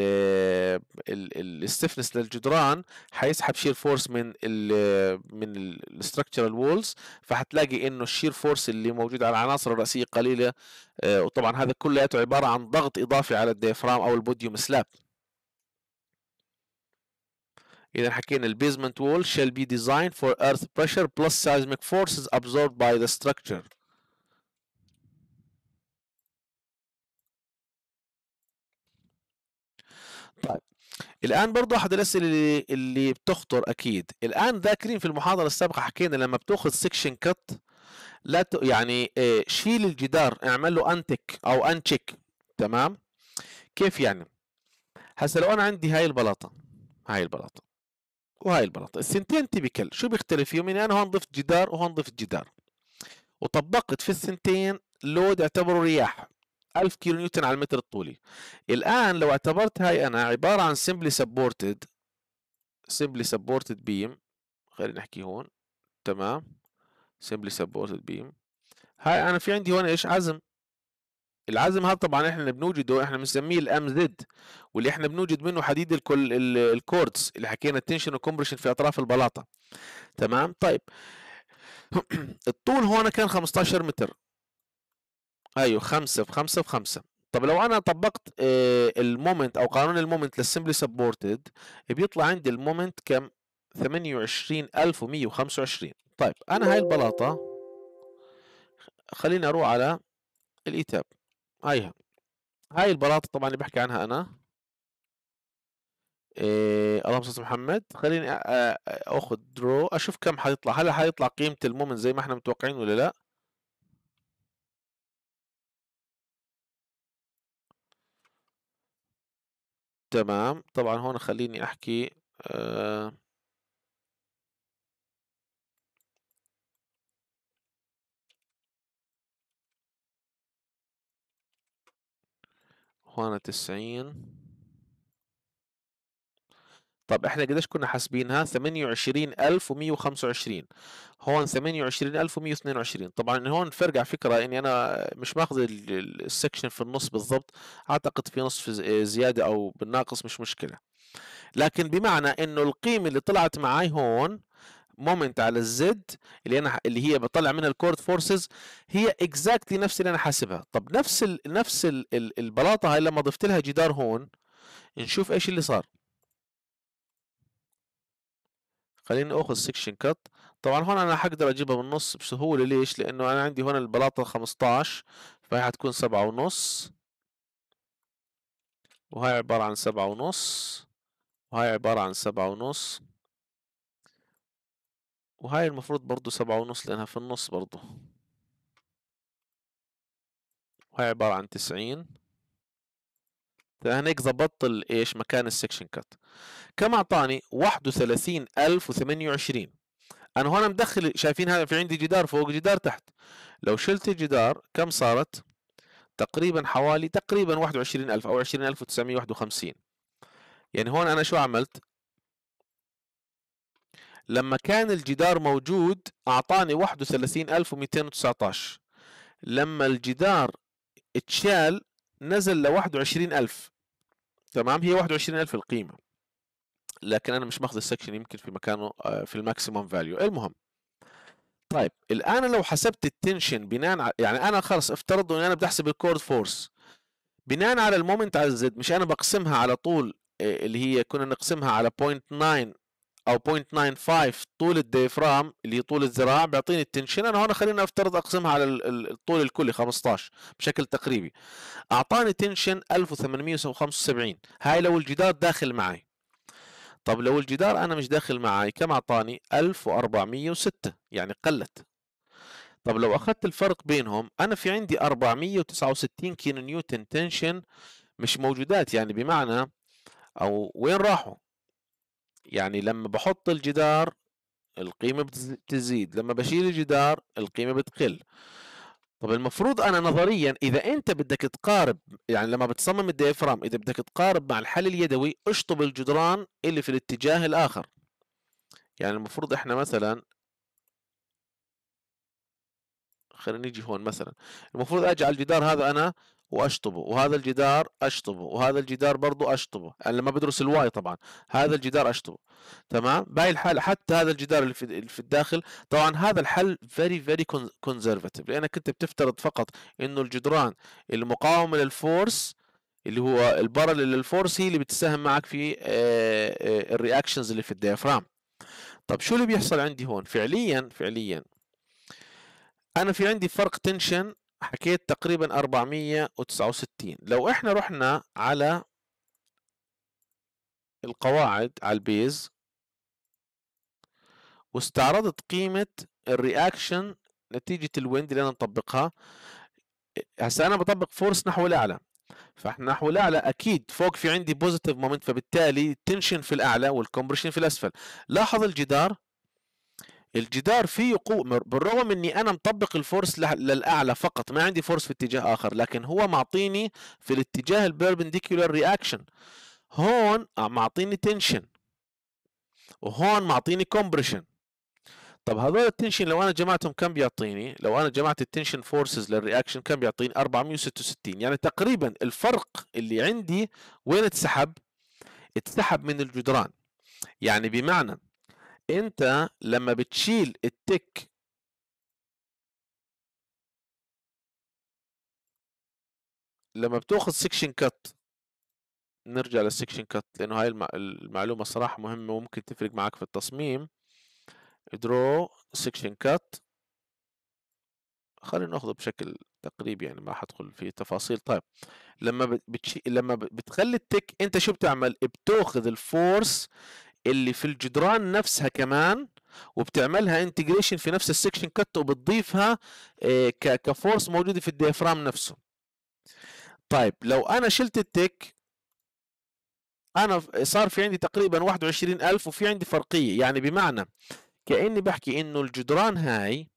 ال الستفنس للجدران حيسحب شير فورس من ال من الستركتشرال وولز فحتلاقي انه الشير فورس اللي موجود على العناصر الرأسية قليله إيه، وطبعا هذا كلياته عباره عن ضغط اضافي على الديفرام او البوديوم سلاب اذا حكينا البيزمنت وول shall be designed for earth pressure plus seismic forces absorbed by the structure الان برضه احد الاسئله اللي, اللي بتخطر اكيد الان ذاكرين في المحاضره السابقه حكينا لما بتاخذ سكشن كت لا ت... يعني آه، شيل الجدار اعمل له انتك او انشيك تمام كيف يعني هسه لو انا عندي هاي البلاطه هاي البلاطه وهاي البلاطه السنتين تيبيكال شو بيختلف فيهم يعني انا هون ضفت جدار وهون ضفت جدار وطبقت في السنتين لود اعتبره رياح 1000 كيلو نيوتن على المتر الطولي الآن لو اعتبرت هاي أنا عبارة عن سمبلي سبورتد سمبلي سبورتد بيم خلينا نحكي هون تمام سمبلي سبورتد بيم هاي أنا في عندي هون إيش عزم العزم هذا طبعا احنا بنوجده احنا بنسميه الام زد واللي احنا بنوجد منه حديد الكل الكوردز اللي حكينا التنشن والكومبريشن في اطراف البلاطه تمام طيب [CLEARS THROAT] الطول هون كان 15 متر ايوه خمسة في خمسة في خمسة طب لو انا طبقت آه، المومنت او قانون المومنت للسمبلي سبورتد بيطلع عندي المومنت كم 28125 طيب انا هاي البلاطة خليني اروح على الايتاب هايها هاي البلاطة طبعا اللي بحكي عنها انا إيه اللهم صل محمد خليني اخذ درو اشوف كم حيطلع هل حيطلع قيمه المومنت زي ما احنا متوقعين ولا لا تمام طبعا هون خليني احكي آه، هون تسعين طب احنا قديش كنا حاسبينها 28125 هون 28122 طبعا هون فرق على فكره اني انا مش ماخذ السكشن في النص بالضبط اعتقد في نصف آه، زياده او بالناقص مش مشكله لكن بمعنى انه القيمه اللي طلعت معي هون مومنت على الزد اللي انا اللي هي بطلع منها الكورد فورسز هي اكزاكتلي نفس اللي انا حاسبها طب نفس الـ نفس الـ البلاطه هاي لما ضفت لها جدار هون نشوف ايش اللي صار خليني اخذ سكشن كات طبعا هون انا حقدر اجيبها من النص بسهولة ليش لانه انا عندي هون البلاطة 15 فهي هتكون سبعة ونص وهي عبارة عن سبعة ونص وهي عبارة عن سبعة ونص وهاي المفروض برضو سبعة ونص لأنها في النص برضو وهي عبارة عن تسعين هيك ظبطت ايش مكان السكشن كات كم اعطاني 31028 انا هون مدخل شايفين هذا في عندي جدار فوق جدار تحت لو شلت الجدار كم صارت تقريبا حوالي تقريبا 21000 او 20951 يعني هون انا شو عملت لما كان الجدار موجود اعطاني 31219 لما الجدار اتشال نزل ل 21000 تمام هي 21000 القيمه لكن انا مش ماخذ السكشن يمكن في مكانه آه، في الماكسيمم فاليو المهم طيب الان لو حسبت التنشن بناء على يعني انا خلص افترض اني انا بدي احسب الكورد فورس بناء على المومنت على الزد مش انا بقسمها على طول آه، اللي هي كنا نقسمها على 0.9 او 0.95 طول الديفرام اللي هي طول الذراع بيعطيني التنشن انا هون خلينا افترض اقسمها على الطول الكلي 15 بشكل تقريبي اعطاني تنشن 1875 هاي لو الجدار داخل معي طب لو الجدار انا مش داخل معي كم اعطاني 1406 يعني قلت طب لو اخذت الفرق بينهم انا في عندي 469 كيلو نيوتن تنشن مش موجودات يعني بمعنى او وين راحوا يعني لما بحط الجدار القيمة بتزيد لما بشيل الجدار القيمة بتقل طب المفروض انا نظريا اذا انت بدك تقارب يعني لما بتصمم الديفرام اذا بدك تقارب مع الحل اليدوي اشطب الجدران اللي في الاتجاه الاخر يعني المفروض احنا مثلا خلينا نيجي هون مثلا المفروض اجي على الجدار هذا انا واشطبه وهذا الجدار اشطبه وهذا الجدار برضه اشطبه يعني لما بدرس الواي طبعا هذا الجدار اشطبه تمام باقي الحالة حتى هذا الجدار اللي في, اللي في الداخل طبعا هذا الحل فيري فيري كونزرفاتيف لانك انت بتفترض فقط انه الجدران المقاومه للفورس اللي هو البارل للفورس هي اللي بتساهم معك في آه، آه، الرياكشنز اللي في الديافرام طب شو اللي بيحصل عندي هون فعليا فعليا انا في عندي فرق تنشن حكيت تقريبا 469 لو احنا رحنا على القواعد على البيز واستعرضت قيمة الرياكشن نتيجة الويند اللي أنا نطبقها هسا أنا بطبق فورس نحو الأعلى فاحنا نحو الأعلى أكيد فوق في عندي بوزيتيف مومنت فبالتالي التنشن في الأعلى والكمبريشن في الأسفل لاحظ الجدار الجدار فيه قوة بالرغم اني انا مطبق الفورس للاعلى فقط ما عندي فورس في اتجاه اخر لكن هو معطيني في الاتجاه البيربنديكولار رياكشن هون معطيني تنشن وهون معطيني كومبريشن طب هذول التنشن لو انا جمعتهم كم بيعطيني؟ لو انا جمعت التنشن فورسز للرياكشن كم بيعطيني؟ 466 يعني تقريبا الفرق اللي عندي وين اتسحب؟ اتسحب من الجدران يعني بمعنى انت لما بتشيل التك لما بتاخذ سكشن كات نرجع للسكشن كات لانه هاي المعلومه صراحه مهمه وممكن تفرق معك في التصميم درو سكشن كات خلينا ناخذه بشكل تقريبي يعني ما حدخل في تفاصيل طيب لما بتشي... لما بتخلي التك انت شو بتعمل بتاخذ الفورس اللي في الجدران نفسها كمان وبتعملها انتجريشن في نفس السكشن كت وبتضيفها آه، كفورس موجوده في الديافرام نفسه طيب لو انا شلت التك انا صار في عندي تقريبا 21000 وفي عندي فرقيه يعني بمعنى كاني بحكي انه الجدران هاي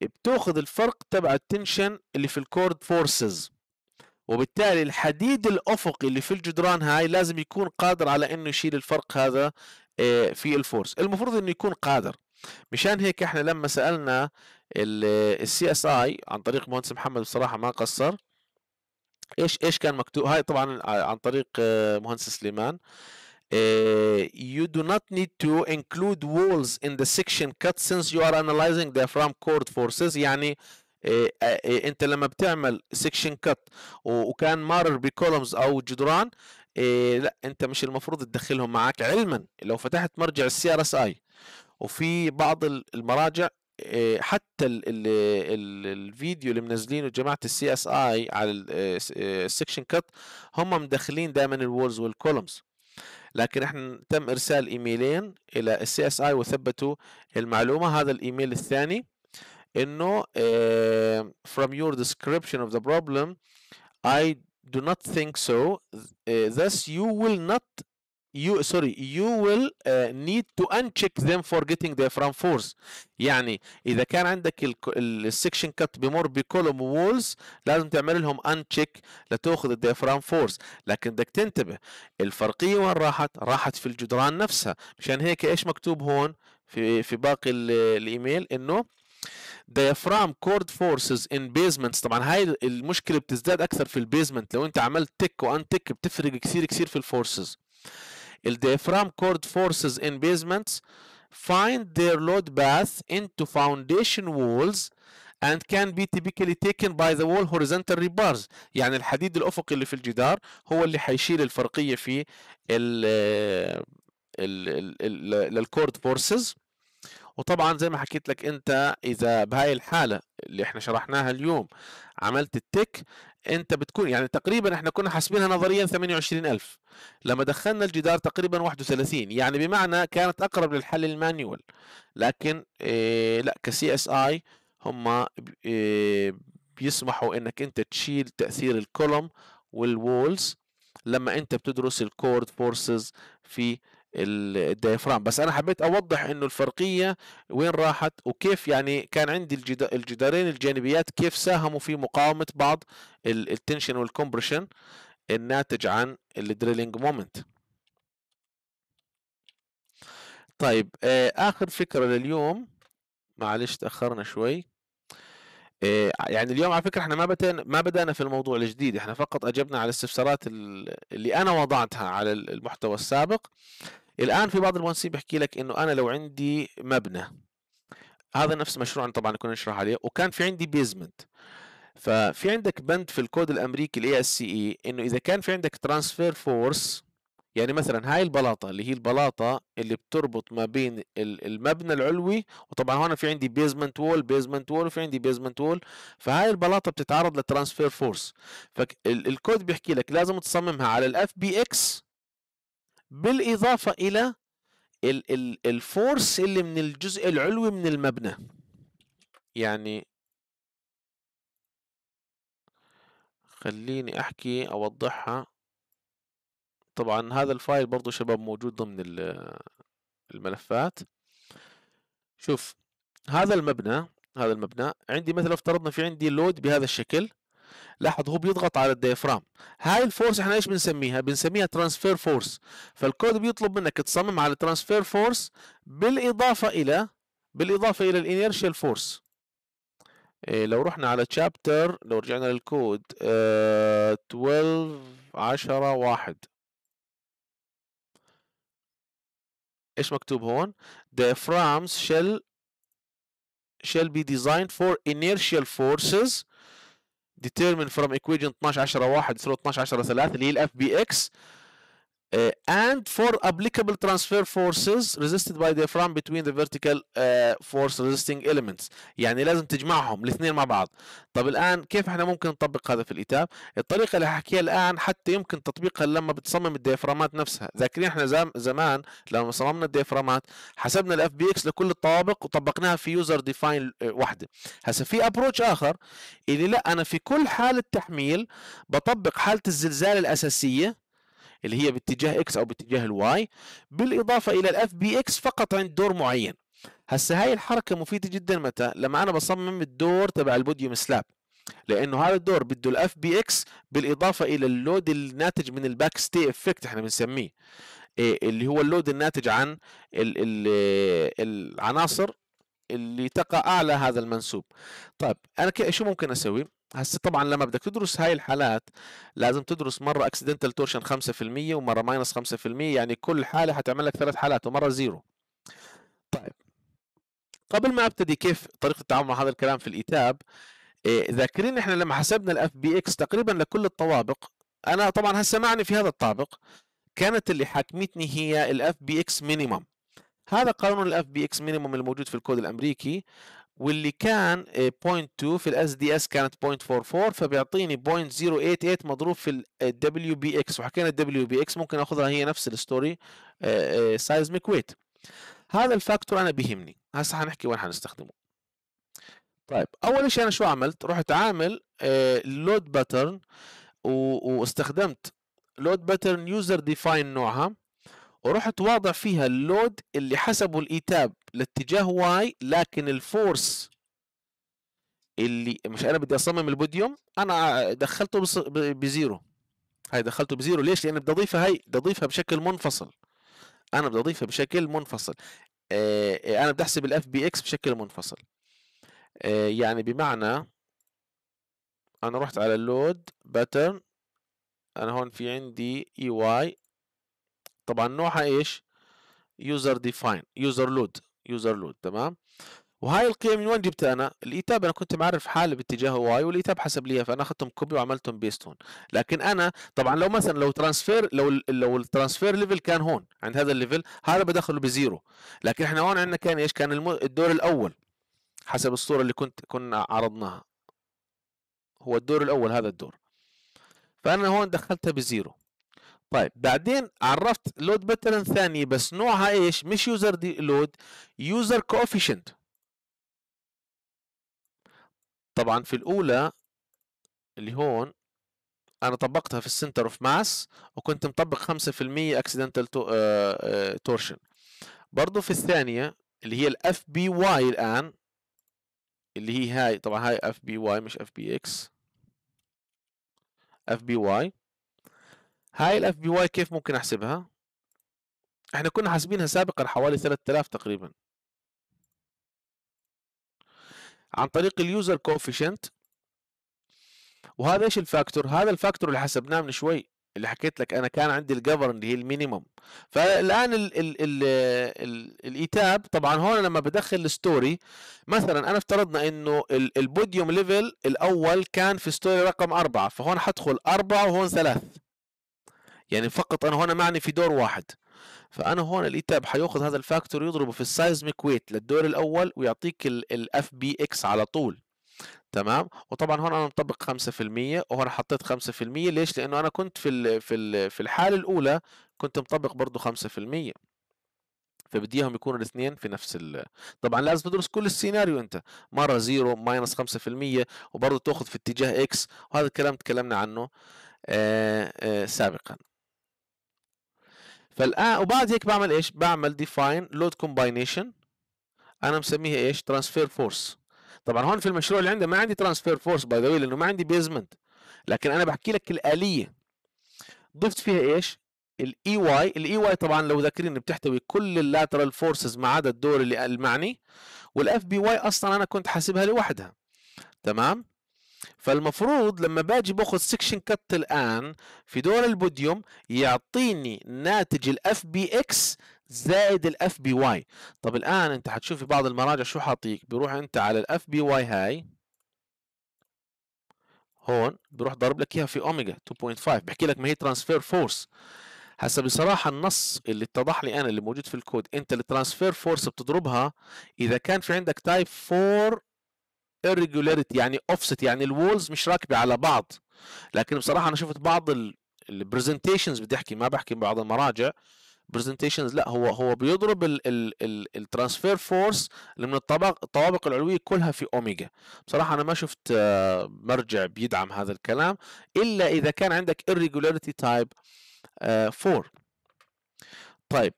بتاخذ الفرق تبع التنشن اللي في الكورد فورسز وبالتالي الحديد الافقي اللي في الجدران هاي لازم يكون قادر على انه يشيل الفرق هذا آه، في الفورس المفروض انه يكون قادر مشان هيك احنا لما سالنا آه، السي اس اي عن طريق مهندس محمد بصراحه ما قصر ايش ايش كان مكتوب هاي طبعا آه، عن طريق مهندس سليمان you do not need to include walls in the section cut since you are analyzing from chord forces يعني انت لما بتعمل section cut وكان مارر بكولومز او جدران إيه لا انت مش المفروض تدخلهم معاك علما لو فتحت مرجع السي ار اس اي وفي بعض المراجع إيه حتى الـ الـ الـ الفيديو اللي منزلينه جماعه السي اس اي على السكشن إيه، كات إيه، هم مدخلين دائما الوولز والكولومز لكن احنا تم ارسال ايميلين الى السي اس اي وثبتوا المعلومه هذا الايميل الثاني انه إيه from your description of the problem I do not think so uh, thus you will not you sorry you will uh, need to uncheck them for getting front force يعني اذا كان عندك السكشن كات بمر بكولوم وولز لازم تعمل لهم uncheck لتاخذ الديفرام فورس لكن بدك تنتبه الفرقيه وين راحت راحت في الجدران نفسها مشان هيك ايش مكتوب هون في في باقي الايميل انه diaphragm cord forces in basements طبعا هاي المشكله بتزداد اكثر في البيزمنت لو انت عملت تك وان تك بتفرق كثير كثير في الفورسز الديافرام كورد forces in basements find their load path into foundation walls and can be typically taken by the wall horizontal rebars يعني الحديد الافقي اللي في الجدار هو اللي حيشيل الفرقيه في ال للكورد فورسز وطبعا زي ما حكيت لك انت اذا بهاي الحاله اللي احنا شرحناها اليوم عملت التك انت بتكون يعني تقريبا احنا كنا حاسبينها نظريا 28000 لما دخلنا الجدار تقريبا 31 يعني بمعنى كانت اقرب للحل المانيوال لكن إيه لا كسي اس اي هم إيه بيسمحوا انك انت تشيل تاثير الكولوم والوولز لما انت بتدرس الكورد فورسز في الديافرام بس انا حبيت اوضح انه الفرقيه وين راحت وكيف يعني كان عندي الجدارين الجانبيات كيف ساهموا في مقاومه بعض التنشن والكمبريشن الناتج عن الدريلينج مومنت طيب آه، اخر فكره لليوم معلش تاخرنا شوي آه، يعني اليوم على فكره احنا ما بدأنا ما بدانا في الموضوع الجديد احنا فقط اجبنا على الاستفسارات اللي انا وضعتها على المحتوى السابق الان في بعض المهندسين بيحكي لك انه انا لو عندي مبنى هذا نفس مشروع طبعا كنا نشرح عليه وكان في عندي بيزمنت ففي عندك بند في الكود الامريكي الاي اس سي اي انه اذا كان في عندك ترانسفير فورس يعني مثلا هاي البلاطه اللي هي البلاطه اللي بتربط ما بين المبنى العلوي وطبعا هون في عندي بيزمنت وول بيزمنت وول وفي عندي بيزمنت وول فهاي البلاطه بتتعرض لترانسفير فورس فالكود بيحكي لك لازم تصممها على الاف بي اكس بالإضافة إلى الفورس اللي من الجزء العلوي من المبنى يعني خليني أحكي أوضحها طبعا هذا الفايل برضو شباب موجود ضمن الملفات شوف هذا المبنى هذا المبنى عندي مثلا افترضنا في عندي لود بهذا الشكل لاحظ هو بيضغط على الديافرام هاي الفورس احنا ايش بنسميها بنسميها ترانسفير فورس فالكود بيطلب منك تصمم على ترانسفير فورس بالاضافه الى بالاضافه الى الانيرشال فورس إيه لو رحنا على تشابتر لو رجعنا للكود اه 12 10 1 ايش مكتوب هون ديافرامز شل shall be designed for inertial forces determine from equation 12 10 1 يصير 12 10 3 اللي هي الاف بي اكس uh, and for applicable transfer forces resisted by the diaphragm between the vertical uh, force resisting elements يعني لازم تجمعهم الاثنين مع بعض طب الان كيف احنا ممكن نطبق هذا في الكتاب الطريقه اللي هحكيها الان حتى يمكن تطبيقها لما بتصمم الديفرامات نفسها ذاكرين احنا زمان لما صممنا الديفرامات حسبنا الاف بي اكس لكل الطوابق وطبقناها في يوزر ديفاين وحده هسه في ابروتش اخر اللي لا انا في كل حاله تحميل بطبق حاله الزلزال الاساسيه اللي هي باتجاه اكس او باتجاه الواي بالاضافه الى الاف بي اكس فقط عند دور معين هسه هاي الحركه مفيده جدا متى لما انا بصمم الدور تبع البوديوم سلاب لانه هذا الدور بده الاف بي اكس بالاضافه الى اللود الناتج من الباك ستي افكت احنا بنسميه إيه، اللي هو اللود الناتج عن الـ الـ العناصر اللي تقع اعلى هذا المنسوب طيب انا شو ممكن اسوي هسه طبعا لما بدك تدرس هاي الحالات لازم تدرس مره اكسيدنتال تورشن 5% ومره ماينس 5% يعني كل حاله حتعمل لك ثلاث حالات ومره زيرو طيب قبل ما ابتدي كيف طريقه التعامل مع هذا الكلام في الايتاب إيه، ذاكرين احنا لما حسبنا الاف بي اكس تقريبا لكل الطوابق انا طبعا هسه معني في هذا الطابق كانت اللي حاكمتني هي الاف بي اكس مينيمم هذا قانون الاف بي اكس مينيمم الموجود في الكود الامريكي واللي كان 0.2 آه، في الاس دي اس كانت 0.44 فبيعطيني 0.088 مضروب في الدبليو بي اكس آه، وحكينا الدبليو بي اكس ممكن اخذها هي نفس الستوري سايزميك آه، ويت هذا الفاكتور انا بيهمني هسه حنحكي وين حنستخدمه طيب اول شيء انا شو عملت رحت عامل لود باترن واستخدمت لود باترن يوزر ديفاين نوعها ورحت واضع فيها اللود اللي حسبه الايتاب لاتجاه واي لكن الفورس اللي مش انا بدي اصمم البوديوم انا دخلته بزيرو هاي دخلته بزيرو ليش لان بدي اضيفها هاي بدي اضيفها بشكل منفصل انا بدي اضيفها بشكل منفصل آه، آه، انا بدي احسب الاف بي اكس بشكل منفصل آه، يعني بمعنى انا رحت على اللود باترن انا هون في عندي اي e واي طبعا نوعها ايش يوزر ديفاين يوزر لود يوزر لود تمام وهاي القيم من وين جبتها انا الايتاب انا كنت معرف حالي باتجاه واي والايتاب حسب لي فانا اخذتهم كوبي وعملتهم بيست هون لكن انا طبعا لو مثلا لو ترانسفير لو لو الترانسفير ليفل كان هون عند هذا الليفل هذا بدخله بزيرو لكن احنا هون عندنا كان ايش كان الدور الاول حسب الصوره اللي كنت كنا عرضناها هو الدور الاول هذا الدور فانا هون دخلتها بزيرو طيب بعدين عرفت لود باترن ثاني بس نوعها ايش مش يوزر دي لود يوزر كوفيشنت طبعا في الاولى اللي هون انا طبقتها في السنتر اوف ماس وكنت مطبق 5% اكسيدنتال تورشن برضه في الثانيه اللي هي الاف بي واي الان اللي هي هاي طبعا هاي اف بي واي مش اف بي اكس اف بي واي هاي الاف بي واي كيف ممكن احسبها احنا كنا حاسبينها سابقا حوالي 3000 تقريبا عن طريق اليوزر كوفيشنت وهذا ايش الفاكتور هذا الفاكتور اللي حسبناه من شوي اللي حكيت لك انا كان عندي الجفرن اللي هي المينيموم فالان الايتاب طبعا هون لما بدخل الستوري مثلا انا افترضنا انه البوديوم ليفل الاول كان في ستوري رقم أربعة فهون حدخل أربعة وهون ثلاث يعني فقط انا هنا معني في دور واحد فانا هون الايتاب طيب حياخذ هذا الفاكتور يضربه في السايزميك ويت للدور الاول ويعطيك الاف بي اكس على طول تمام وطبعا هون انا مطبق 5% وهون حطيت 5% ليش لانه انا كنت في الـ في الـ في الحاله الاولى كنت مطبق برضه 5% فبدي اياهم يكونوا الاثنين في نفس ال... طبعا لازم تدرس كل السيناريو انت مره زيرو ماينس 5% وبرضه تاخذ في اتجاه اكس وهذا الكلام تكلمنا عنه آآ آه، آآ آه، سابقا فالان وبعد هيك بعمل ايش بعمل ديفاين لود كومباينيشن انا مسميها ايش ترانسفير فورس طبعا هون في المشروع اللي عندي ما عندي ترانسفير فورس باي ذا لانه ما عندي بيزمنت لكن انا بحكي لك الاليه ضفت فيها ايش الاي واي e الاي واي e طبعا لو ذاكرين بتحتوي كل اللاترال فورسز ما عدا الدور اللي المعني والاف بي واي اصلا انا كنت حاسبها لوحدها تمام فالمفروض لما باجي باخذ سكشن كت الان في دور البوديوم يعطيني ناتج الاف بي اكس زائد الاف بي واي طب الان انت حتشوف في بعض المراجع شو حاطيك بيروح انت على الاف بي واي هاي هون بيروح ضرب لك اياها في اوميجا 2.5 بحكي لك ما هي ترانسفير فورس هسا بصراحه النص اللي اتضح لي انا اللي موجود في الكود انت الترانسفير فورس بتضربها اذا كان في عندك تايب 4 irregularity يعني offset يعني الوولز مش راكبه على بعض لكن بصراحه انا شفت بعض البرزنتيشنز احكي ما بحكي بعض المراجع برزنتيشنز لا هو هو بيضرب الترانسفير فورس اللي من الطبق الطوابق العلويه كلها في اوميجا بصراحه انا ما شفت آه، مرجع بيدعم هذا الكلام الا اذا كان عندك irregularity type 4 آه، طيب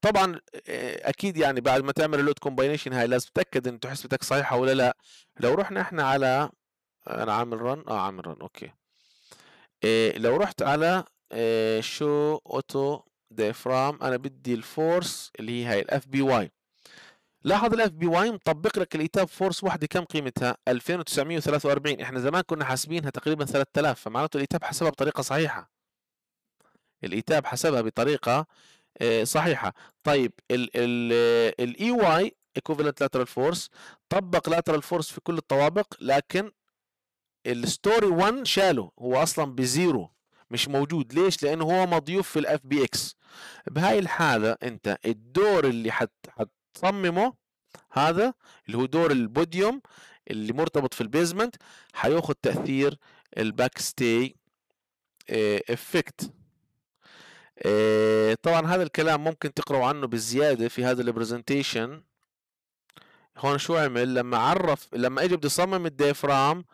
طبعا آه، اكيد يعني بعد ما تعمل اللود كومباينيشن هاي لازم تتاكد ان حسبتك صحيحه ولا لا لو رحنا احنا على انا عامل رن اه عامل رن اوكي إيه لو رحت على إيه شو اوتو ديفرام انا بدي الفورس اللي هي هاي الاف بي واي لاحظ الاف بي واي مطبق لك الايتاب فورس وحده كم قيمتها 2943 احنا زمان كنا حاسبينها تقريبا 3000 فمعناته الايتاب حسبها بطريقه صحيحه الايتاب حسبها بطريقه آه، صحيحه طيب الاي واي ايكوفالنت لاترال فورس طبق لاترال فورس في كل الطوابق لكن الستوري 1 شاله هو اصلا بزيرو مش موجود ليش لانه هو مضيوف في الاف بي اكس بهاي الحاله انت الدور اللي حت حتصممه هذا اللي هو دور البوديوم اللي مرتبط في البيزمنت حياخذ تاثير الباك ستي افكت آه، طبعا هذا الكلام ممكن تقرأوا عنه بالزيادة في هذا البرزنتيشن هون شو عمل لما عرف لما اجى بده يصمم الديفرام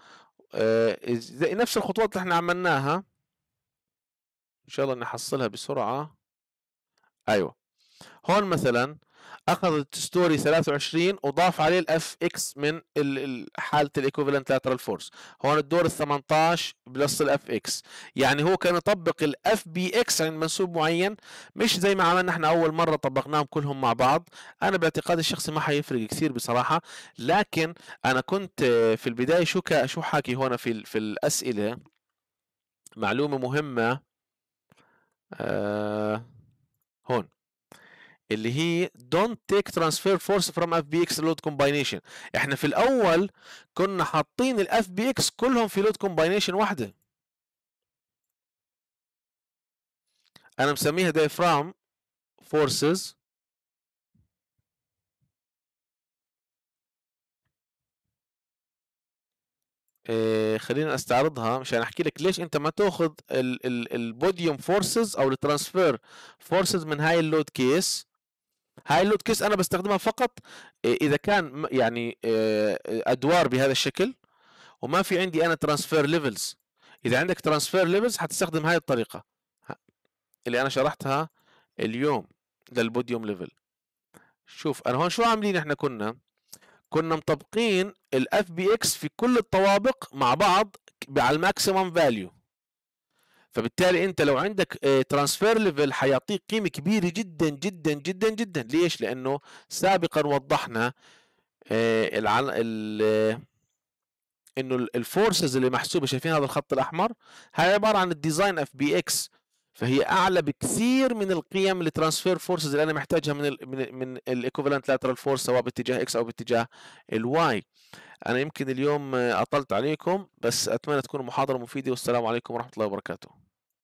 آه، نفس الخطوات اللي احنا عملناها ان شاء الله نحصلها بسرعة ايوه هون مثلا اخذت ستوري 23 وضاف عليه الاف اكس من حاله الايكوفالنت لاترال فورس هون الدور ال 18 بلس الاف اكس يعني هو كان يطبق الاف بي اكس عند منسوب معين مش زي ما عملنا احنا اول مره طبقناهم كلهم مع بعض انا باعتقادي الشخصي ما حيفرق كثير بصراحه لكن انا كنت في البدايه شو شو حاكي هون في في الاسئله معلومه مهمه آه هون اللي هي don't take transfer force from اف بي اكس load combination احنا في الاول كنا حاطين الاف بي اكس كلهم في load combination واحده انا مسميها diaphragm forces إيه خلينا استعرضها مشان احكي لك ليش انت ما تاخذ البوديوم فورسز او الترانسفير فورسز من هاي اللود كيس هاي اللود كيس انا بستخدمها فقط آه، اذا كان يعني آه، ادوار بهذا الشكل وما في عندي انا ترانسفير ليفلز اذا عندك ترانسفير ليفلز حتستخدم هاي الطريقه اللي انا شرحتها اليوم للبوديوم ليفل شوف انا هون شو عاملين احنا كنا كنا مطبقين الاف بي اكس في كل الطوابق مع بعض على الماكسيمم فاليو فبالتالي انت لو عندك ترانسفير آه، ليفل حيعطيك قيمه كبيره جدا جدا جدا جدا ليش لانه سابقا وضحنا آه، ال... انه الفورسز اللي محسوبه شايفين هذا الخط الاحمر هي عباره عن الديزاين اف بي اكس فهي اعلى بكثير من القيم الترانسفير فورسز اللي انا محتاجها من الـ من, من الايكوفالنت لاترال فورس سواء باتجاه اكس او باتجاه الواي انا يمكن اليوم آه، اطلت عليكم بس اتمنى تكون المحاضره مفيده والسلام عليكم ورحمه الله وبركاته